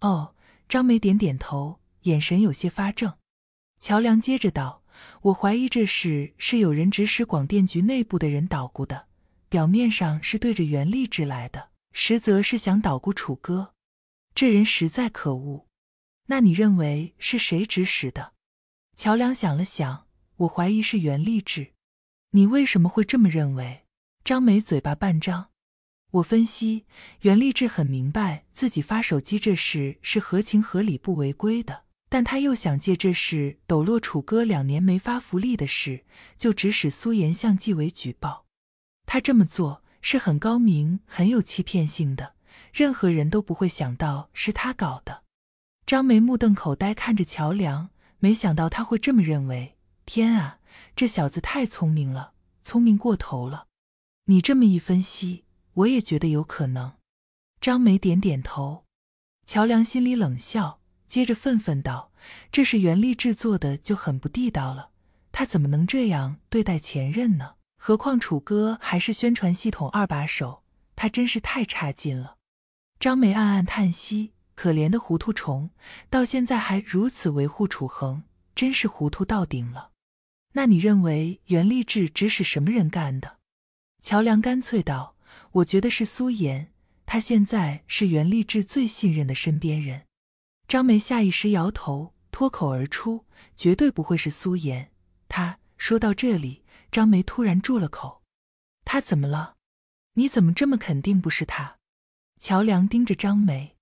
哦，张梅点点头。眼神有些发怔，乔梁接着道：“我怀疑这事是有人指使广电局内部的人捣鼓的，表面上是对着袁立志来的，实则是想捣鼓楚歌。这人实在可恶。那你认为是谁指使的？”乔梁想了想：“我怀疑是袁立志。你为什么会这么认为？”张梅嘴巴半张：“我分析，袁立志很明白自己发手机这事是合情合理、不违规的。”但他又想借这事抖落楚歌两年没发福利的事，就指使苏颜向纪委举报。他这么做是很高明、很有欺骗性的，任何人都不会想到是他搞的。张梅目瞪口呆看着乔梁，没想到他会这么认为。天啊，这小子太聪明了，聪明过头了。你这么一分析，我也觉得有可能。张梅点点头。乔梁心里冷笑。接着愤愤道：“这是袁立制做的，就很不地道了。他怎么能这样对待前任呢？何况楚歌还是宣传系统二把手，他真是太差劲了。”张梅暗暗叹息：“可怜的糊涂虫，到现在还如此维护楚恒，真是糊涂到顶了。”那你认为袁立志指使什么人干的？乔梁干脆道：“我觉得是苏妍。”他现在是袁立志最信任的身边人。”张梅下意识摇头，脱口而出：“绝对不会是苏颜。”她说到这里，张梅突然住了口。“她怎么了？你怎么这么肯定不是她？”乔梁盯着张梅，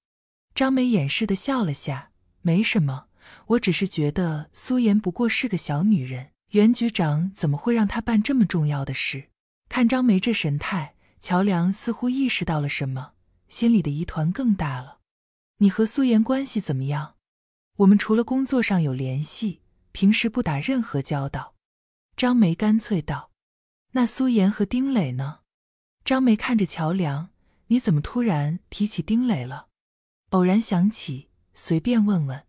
张梅掩饰的笑了下：“没什么，我只是觉得苏颜不过是个小女人，袁局长怎么会让她办这么重要的事？”看张梅这神态，乔梁似乎意识到了什么，心里的疑团更大了。你和苏妍关系怎么样？我们除了工作上有联系，平时不打任何交道。张梅干脆道：“那苏妍和丁磊呢？”张梅看着乔梁：“你怎么突然提起丁磊了？”“偶然想起，随便问问。”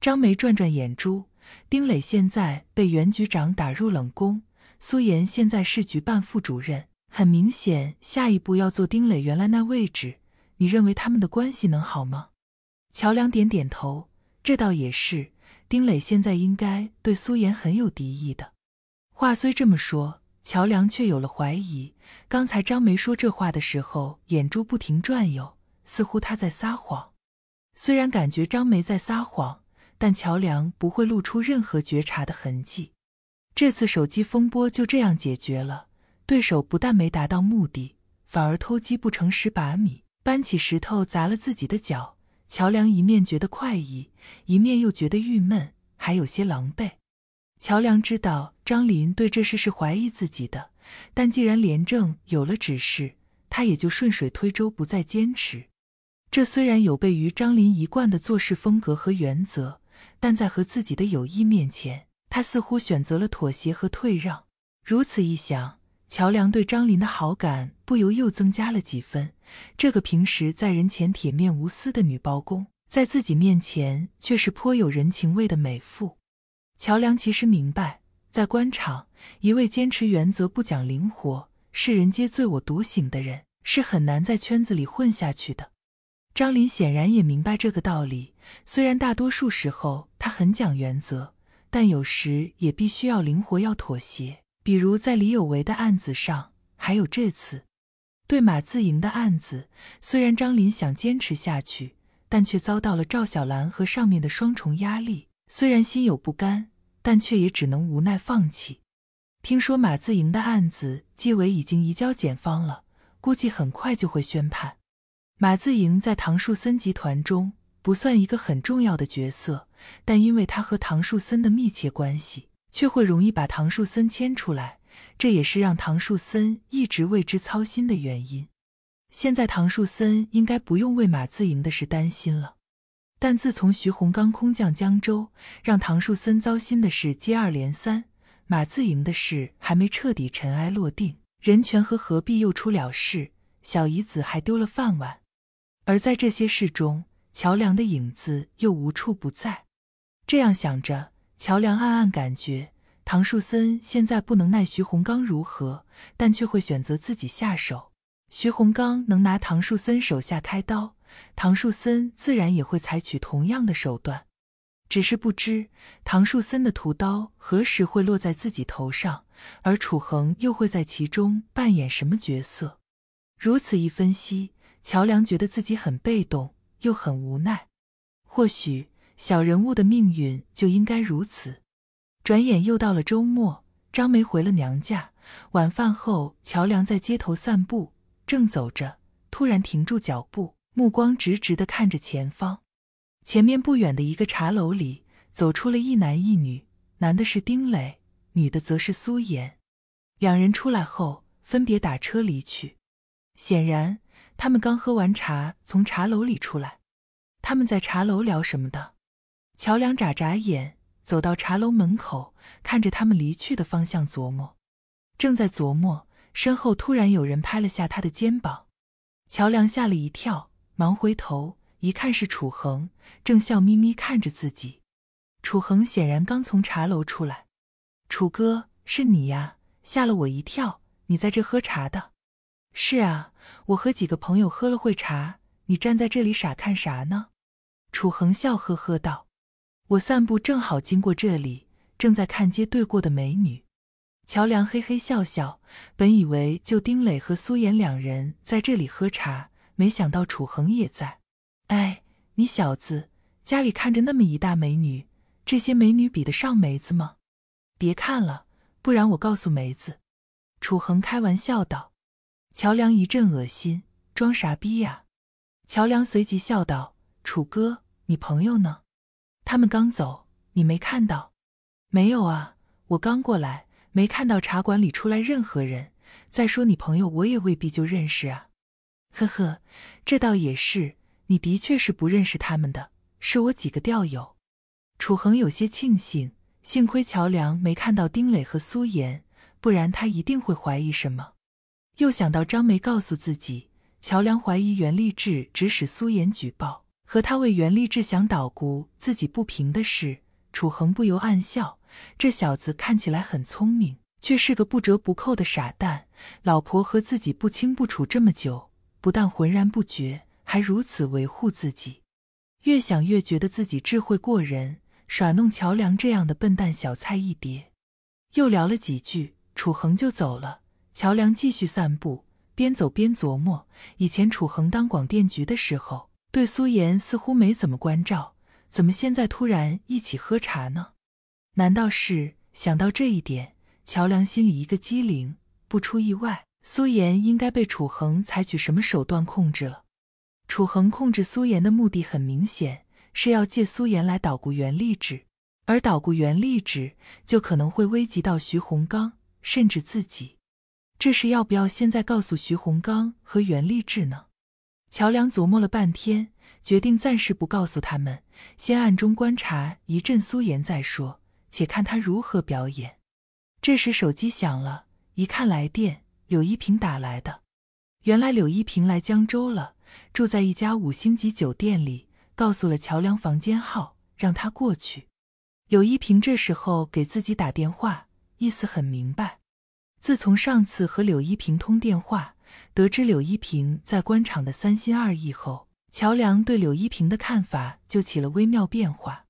张梅转转眼珠：“丁磊现在被原局长打入冷宫，苏妍现在市局办副主任，很明显下一步要做丁磊原来那位置。你认为他们的关系能好吗？”乔梁点点头，这倒也是。丁磊现在应该对苏妍很有敌意的。话虽这么说，乔梁却有了怀疑。刚才张梅说这话的时候，眼珠不停转悠，似乎她在撒谎。虽然感觉张梅在撒谎，但乔梁不会露出任何觉察的痕迹。这次手机风波就这样解决了。对手不但没达到目的，反而偷鸡不成蚀把米，搬起石头砸了自己的脚。乔梁一面觉得快意，一面又觉得郁闷，还有些狼狈。乔梁知道张林对这事是怀疑自己的，但既然廉政有了指示，他也就顺水推舟，不再坚持。这虽然有悖于张林一贯的做事风格和原则，但在和自己的友谊面前，他似乎选择了妥协和退让。如此一想。乔梁对张林的好感不由又增加了几分。这个平时在人前铁面无私的女包公，在自己面前却是颇有人情味的美妇。乔梁其实明白，在官场，一位坚持原则不讲灵活、世人皆醉我独醒的人，是很难在圈子里混下去的。张林显然也明白这个道理。虽然大多数时候他很讲原则，但有时也必须要灵活，要妥协。比如在李有为的案子上，还有这次对马自营的案子，虽然张林想坚持下去，但却遭到了赵小兰和上面的双重压力。虽然心有不甘，但却也只能无奈放弃。听说马自营的案子，纪委已经移交检方了，估计很快就会宣判。马自营在唐树森集团中不算一个很重要的角色，但因为他和唐树森的密切关系。却会容易把唐树森牵出来，这也是让唐树森一直为之操心的原因。现在唐树森应该不用为马自营的事担心了，但自从徐洪刚空降江州，让唐树森糟心的事接二连三，马自营的事还没彻底尘埃落定，任泉和何必又出了事，小姨子还丢了饭碗。而在这些事中，乔梁的影子又无处不在。这样想着。乔梁暗暗感觉，唐树森现在不能奈徐洪刚如何，但却会选择自己下手。徐洪刚能拿唐树森手下开刀，唐树森自然也会采取同样的手段。只是不知唐树森的屠刀何时会落在自己头上，而楚恒又会在其中扮演什么角色？如此一分析，乔梁觉得自己很被动，又很无奈。或许。小人物的命运就应该如此。转眼又到了周末，张梅回了娘家。晚饭后，乔梁在街头散步，正走着，突然停住脚步，目光直直的看着前方。前面不远的一个茶楼里走出了一男一女，男的是丁磊，女的则是苏妍。两人出来后，分别打车离去。显然，他们刚喝完茶，从茶楼里出来。他们在茶楼聊什么的？乔梁眨眨眼，走到茶楼门口，看着他们离去的方向琢磨。正在琢磨，身后突然有人拍了下他的肩膀。乔梁吓了一跳，忙回头一看，是楚恒，正笑眯眯看着自己。楚恒显然刚从茶楼出来。“楚哥，是你呀，吓了我一跳。你在这喝茶的？”“是啊，我和几个朋友喝了会茶。你站在这里傻看啥呢？”楚恒笑呵呵道。我散步正好经过这里，正在看街对过的美女。乔梁嘿嘿笑笑，本以为就丁磊和苏妍两人在这里喝茶，没想到楚恒也在。哎，你小子家里看着那么一大美女，这些美女比得上梅子吗？别看了，不然我告诉梅子。楚恒开玩笑道。乔梁一阵恶心，装傻逼呀。乔梁随即笑道：“楚哥，你朋友呢？”他们刚走，你没看到？没有啊，我刚过来，没看到茶馆里出来任何人。再说，你朋友我也未必就认识啊。呵呵，这倒也是，你的确是不认识他们的，是我几个钓友。楚恒有些庆幸，幸亏乔梁没看到丁磊和苏岩，不然他一定会怀疑什么。又想到张梅告诉自己，乔梁怀疑袁立志指使苏岩举报。和他为袁立志想捣鼓自己不平的事，楚恒不由暗笑：这小子看起来很聪明，却是个不折不扣的傻蛋。老婆和自己不清不楚这么久，不但浑然不觉，还如此维护自己。越想越觉得自己智慧过人，耍弄乔梁这样的笨蛋小菜一碟。又聊了几句，楚恒就走了。乔梁继续散步，边走边琢磨：以前楚恒当广电局的时候。对苏颜似乎没怎么关照，怎么现在突然一起喝茶呢？难道是想到这一点，乔梁心里一个机灵，不出意外，苏颜应该被楚恒采取什么手段控制了。楚恒控制苏颜的目的很明显，是要借苏颜来捣鼓袁立志，而捣鼓袁立志就可能会危及到徐洪刚，甚至自己。这是要不要现在告诉徐洪刚和袁立志呢？乔梁琢磨了半天，决定暂时不告诉他们，先暗中观察一阵苏颜再说，且看他如何表演。这时手机响了，一看来电，柳依萍打来的。原来柳一平来江州了，住在一家五星级酒店里，告诉了乔梁房间号，让他过去。柳一平这时候给自己打电话，意思很明白：自从上次和柳一平通电话。得知柳依萍在官场的三心二意后，乔梁对柳依萍的看法就起了微妙变化。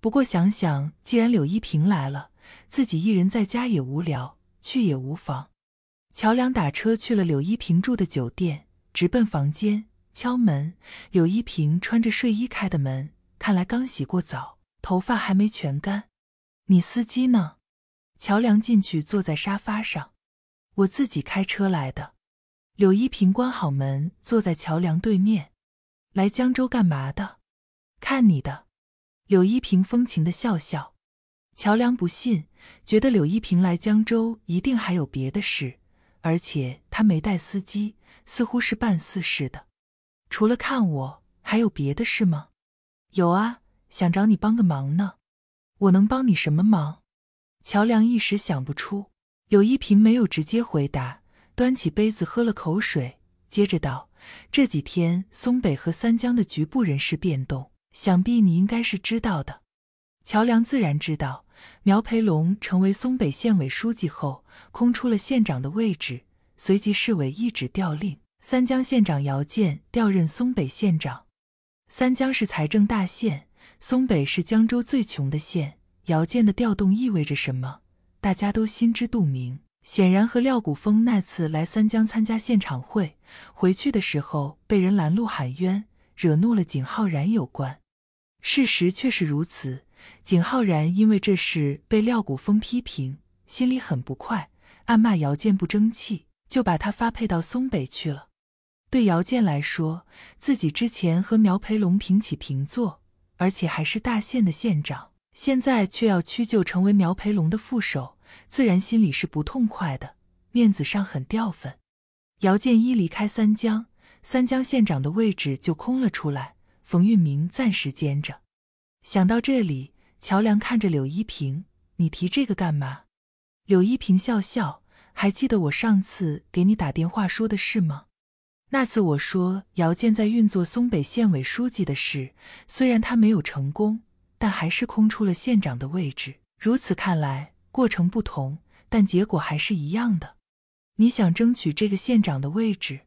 不过想想，既然柳依萍来了，自己一人在家也无聊，去也无妨。乔梁打车去了柳依萍住的酒店，直奔房间，敲门。柳依萍穿着睡衣开的门，看来刚洗过澡，头发还没全干。你司机呢？乔梁进去坐在沙发上，我自己开车来的。柳依萍关好门，坐在乔梁对面。来江州干嘛的？看你的。柳依萍风情的笑笑。乔梁不信，觉得柳依萍来江州一定还有别的事，而且他没带司机，似乎是办私事的。除了看我，还有别的事吗？有啊，想找你帮个忙呢。我能帮你什么忙？乔梁一时想不出。柳依萍没有直接回答。端起杯子喝了口水，接着道：“这几天松北和三江的局部人事变动，想必你应该是知道的。”乔梁自然知道，苗培龙成为松北县委书记后，空出了县长的位置，随即市委一纸调令，三江县长姚建调任松北县长。三江是财政大县，松北是江州最穷的县，姚建的调动意味着什么，大家都心知肚明。显然和廖古峰那次来三江参加现场会，回去的时候被人拦路喊冤，惹怒了景浩然有关。事实却是如此，景浩然因为这事被廖古峰批评，心里很不快，暗骂姚建不争气，就把他发配到松北去了。对姚建来说，自己之前和苗培龙平起平坐，而且还是大县的县长，现在却要屈就成为苗培龙的副手。自然心里是不痛快的，面子上很掉粉。姚建一离开三江，三江县长的位置就空了出来，冯玉明暂时兼着。想到这里，乔梁看着柳一平：“你提这个干嘛？”柳一平笑笑：“还记得我上次给你打电话说的事吗？那次我说姚建在运作松北县委书记的事，虽然他没有成功，但还是空出了县长的位置。如此看来。”过程不同，但结果还是一样的。你想争取这个县长的位置？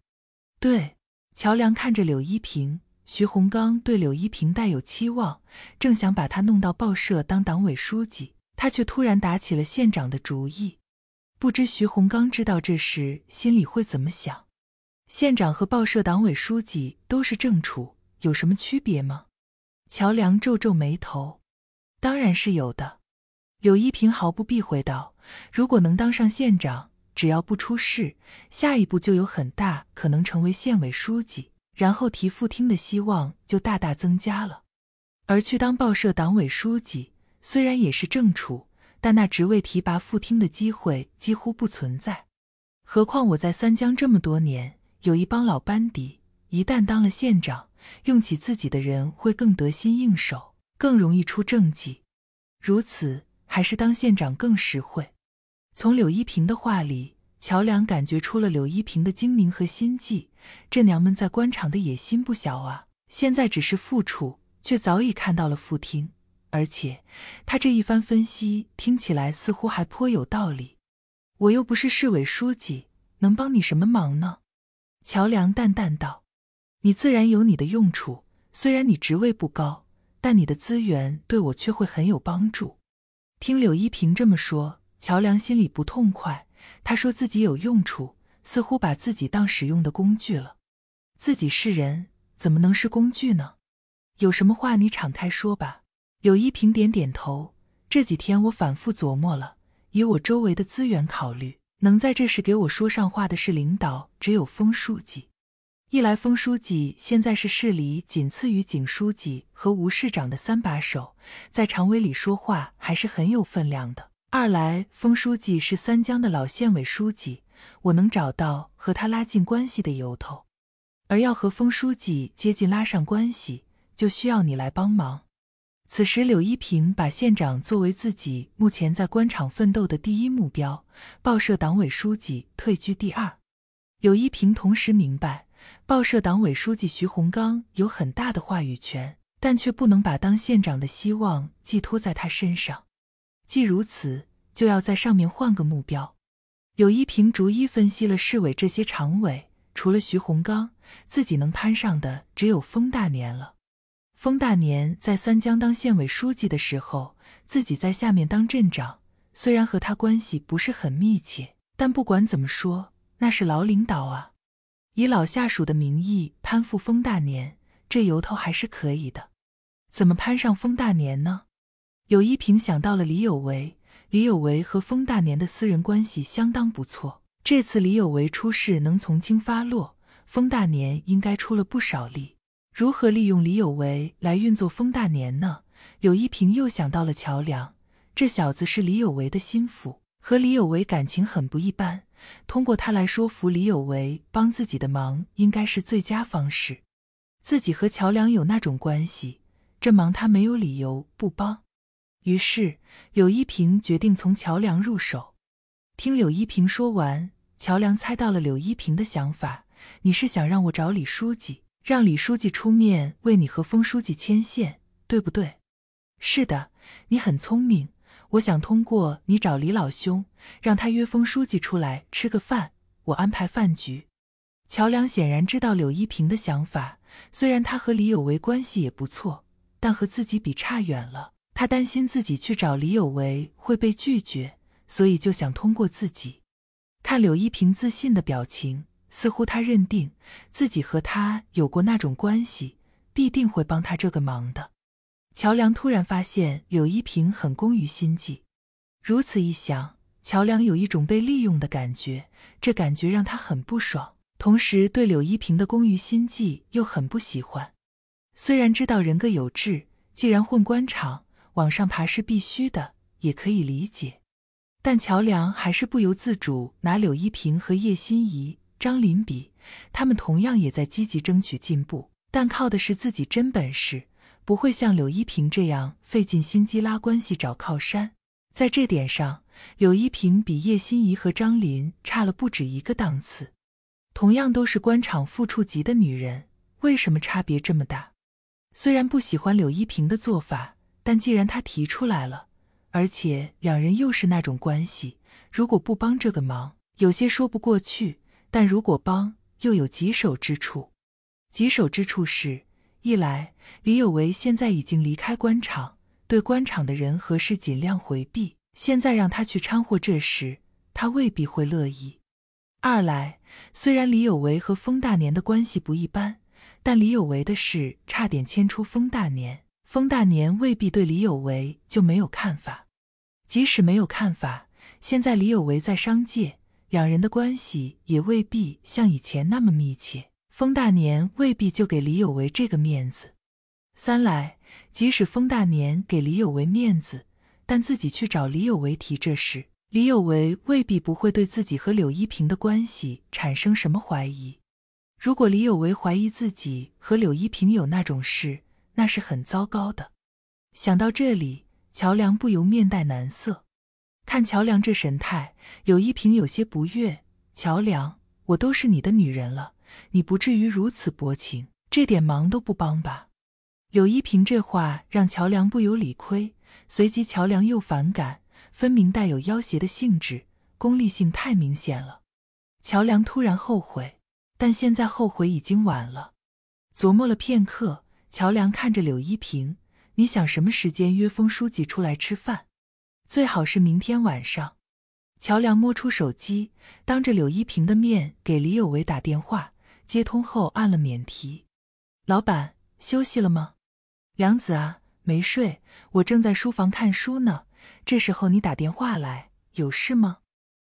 对，乔梁看着柳一平，徐洪刚对柳一平带有期望，正想把他弄到报社当党委书记，他却突然打起了县长的主意。不知徐洪刚知道这事，心里会怎么想？县长和报社党委书记都是正处，有什么区别吗？乔梁皱皱眉头，当然是有的。柳一平毫不避讳道：“如果能当上县长，只要不出事，下一步就有很大可能成为县委书记，然后提副厅的希望就大大增加了。而去当报社党委书记，虽然也是正处，但那职位提拔副厅的机会几乎不存在。何况我在三江这么多年，有一帮老班底，一旦当了县长，用起自己的人会更得心应手，更容易出政绩。如此。”还是当县长更实惠。从柳依萍的话里，乔梁感觉出了柳依萍的精明和心计。这娘们在官场的野心不小啊！现在只是副处，却早已看到了副厅。而且，他这一番分析听起来似乎还颇有道理。我又不是市委书记，能帮你什么忙呢？乔梁淡淡道：“你自然有你的用处，虽然你职位不高，但你的资源对我却会很有帮助。”听柳依萍这么说，乔梁心里不痛快。他说自己有用处，似乎把自己当使用的工具了。自己是人，怎么能是工具呢？有什么话你敞开说吧。柳一平点点头。这几天我反复琢磨了，以我周围的资源考虑，能在这时给我说上话的是领导，只有封书记。一来，封书记现在是市里仅次于景书记和吴市长的三把手，在常委里说话还是很有分量的。二来，封书记是三江的老县委书记，我能找到和他拉近关系的由头。而要和封书记接近拉上关系，就需要你来帮忙。此时，柳一平把县长作为自己目前在官场奋斗的第一目标，报社党委书记退居第二。柳一平同时明白。报社党委书记徐洪刚有很大的话语权，但却不能把当县长的希望寄托在他身上。既如此，就要在上面换个目标。柳一评逐一分析了市委这些常委，除了徐洪刚，自己能攀上的只有封大年了。封大年在三江当县委书记的时候，自己在下面当镇长，虽然和他关系不是很密切，但不管怎么说，那是老领导啊。以老下属的名义攀附封大年，这由头还是可以的。怎么攀上封大年呢？柳一平想到了李有为。李有为和封大年的私人关系相当不错。这次李有为出事能从轻发落，封大年应该出了不少力。如何利用李有为来运作封大年呢？柳一平又想到了乔梁。这小子是李有为的心腹，和李有为感情很不一般。通过他来说服李有为帮自己的忙，应该是最佳方式。自己和乔梁有那种关系，这忙他没有理由不帮。于是柳一平决定从乔梁入手。听柳一平说完，乔梁猜到了柳一平的想法：“你是想让我找李书记，让李书记出面为你和封书记牵线，对不对？”“是的，你很聪明。”我想通过你找李老兄，让他约封书记出来吃个饭，我安排饭局。乔梁显然知道柳依萍的想法，虽然他和李有为关系也不错，但和自己比差远了。他担心自己去找李有为会被拒绝，所以就想通过自己。看柳依萍自信的表情，似乎他认定自己和他有过那种关系，必定会帮他这个忙的。乔梁突然发现柳依萍很工于心计，如此一想，乔梁有一种被利用的感觉，这感觉让他很不爽，同时对柳依萍的工于心计又很不喜欢。虽然知道人各有志，既然混官场，往上爬是必须的，也可以理解，但乔梁还是不由自主拿柳依萍和叶心怡、张林比，他们同样也在积极争取进步，但靠的是自己真本事。不会像柳依萍这样费尽心机拉关系找靠山，在这点上，柳依萍比叶心怡和张林差了不止一个档次。同样都是官场副处级的女人，为什么差别这么大？虽然不喜欢柳依萍的做法，但既然她提出来了，而且两人又是那种关系，如果不帮这个忙，有些说不过去；但如果帮，又有棘手之处。棘手之处是。一来，李有为现在已经离开官场，对官场的人和事尽量回避。现在让他去掺和这事，他未必会乐意。二来，虽然李有为和封大年的关系不一般，但李有为的事差点牵出封大年，封大年未必对李有为就没有看法。即使没有看法，现在李有为在商界，两人的关系也未必像以前那么密切。风大年未必就给李有为这个面子。三来，即使风大年给李有为面子，但自己去找李有为提这事，李有为未必不会对自己和柳依萍的关系产生什么怀疑。如果李有为怀疑自己和柳依萍有那种事，那是很糟糕的。想到这里，乔梁不由面带难色。看乔梁这神态，柳依萍有些不悦。乔梁，我都是你的女人了。你不至于如此薄情，这点忙都不帮吧？柳依萍这话让乔梁不由理亏，随即乔梁又反感，分明带有要挟的性质，功利性太明显了。乔梁突然后悔，但现在后悔已经晚了。琢磨了片刻，乔梁看着柳依萍：“你想什么时间约封书记出来吃饭？最好是明天晚上。”乔梁摸出手机，当着柳依萍的面给李有为打电话。接通后按了免提，老板休息了吗？梁子啊，没睡，我正在书房看书呢。这时候你打电话来，有事吗？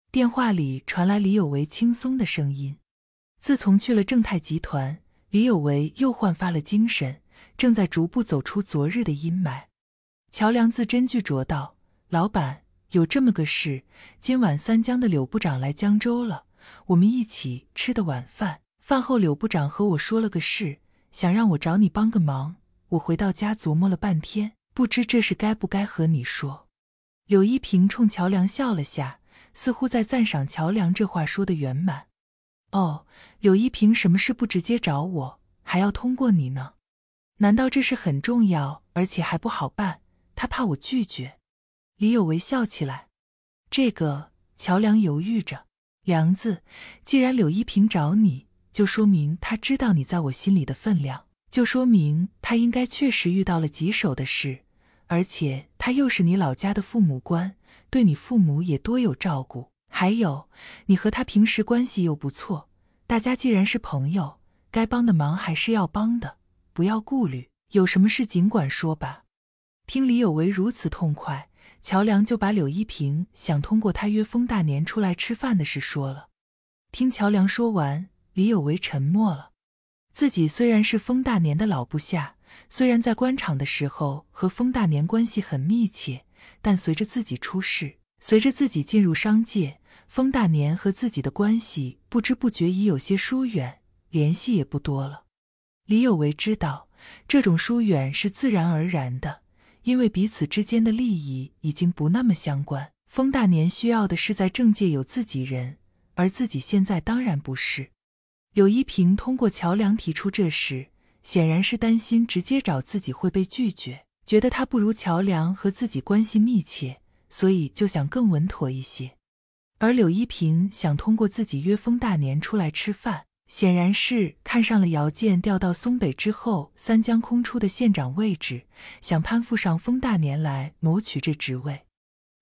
电话里传来李有为轻松的声音。自从去了正泰集团，李有为又焕发了精神，正在逐步走出昨日的阴霾。乔梁自斟句酌道，老板有这么个事，今晚三江的柳部长来江州了，我们一起吃的晚饭。饭后，柳部长和我说了个事，想让我找你帮个忙。我回到家琢磨了半天，不知这事该不该和你说。柳一平冲乔梁笑了下，似乎在赞赏乔梁这话说的圆满。哦，柳一平，什么事不直接找我，还要通过你呢？难道这事很重要，而且还不好办？他怕我拒绝。李有为笑起来。这个，乔梁犹豫着。梁子，既然柳一平找你。就说明他知道你在我心里的分量，就说明他应该确实遇到了棘手的事，而且他又是你老家的父母官，对你父母也多有照顾。还有，你和他平时关系又不错，大家既然是朋友，该帮的忙还是要帮的，不要顾虑，有什么事尽管说吧。听李有为如此痛快，乔梁就把柳依萍想通过他约风大年出来吃饭的事说了。听乔梁说完。李有为沉默了。自己虽然是封大年的老部下，虽然在官场的时候和封大年关系很密切，但随着自己出世，随着自己进入商界，封大年和自己的关系不知不觉已有些疏远，联系也不多了。李有为知道，这种疏远是自然而然的，因为彼此之间的利益已经不那么相关。封大年需要的是在政界有自己人，而自己现在当然不是。柳依萍通过乔梁提出这事，显然是担心直接找自己会被拒绝，觉得他不如乔梁和自己关系密切，所以就想更稳妥一些。而柳依萍想通过自己约封大年出来吃饭，显然是看上了姚建调到松北之后三江空出的县长位置，想攀附上封大年来谋取这职位。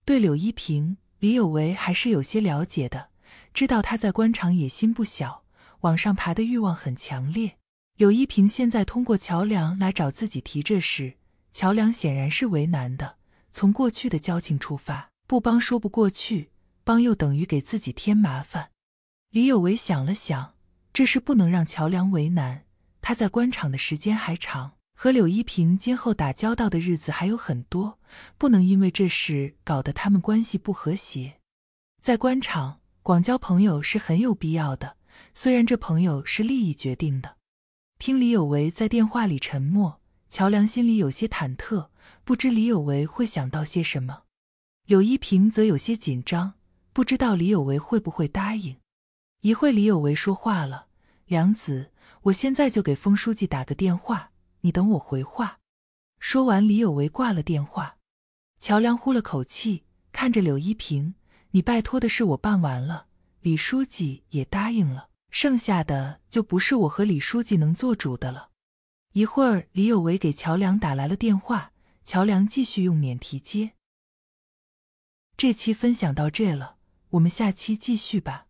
对柳一平，李有为还是有些了解的，知道他在官场野心不小。往上爬的欲望很强烈。柳依萍现在通过桥梁来找自己提这事，桥梁显然是为难的。从过去的交情出发，不帮说不过去，帮又等于给自己添麻烦。李有为想了想，这事不能让桥梁为难。他在官场的时间还长，和柳依萍今后打交道的日子还有很多，不能因为这事搞得他们关系不和谐。在官场，广交朋友是很有必要的。虽然这朋友是利益决定的，听李有为在电话里沉默，乔梁心里有些忐忑，不知李有为会想到些什么。柳一平则有些紧张，不知道李有为会不会答应。一会李有为说话了：“梁子，我现在就给封书记打个电话，你等我回话。”说完，李有为挂了电话。乔梁呼了口气，看着柳一平：“你拜托的事我办完了，李书记也答应了。”剩下的就不是我和李书记能做主的了。一会儿，李有为给乔梁打来了电话，乔梁继续用免提接。这期分享到这了，我们下期继续吧。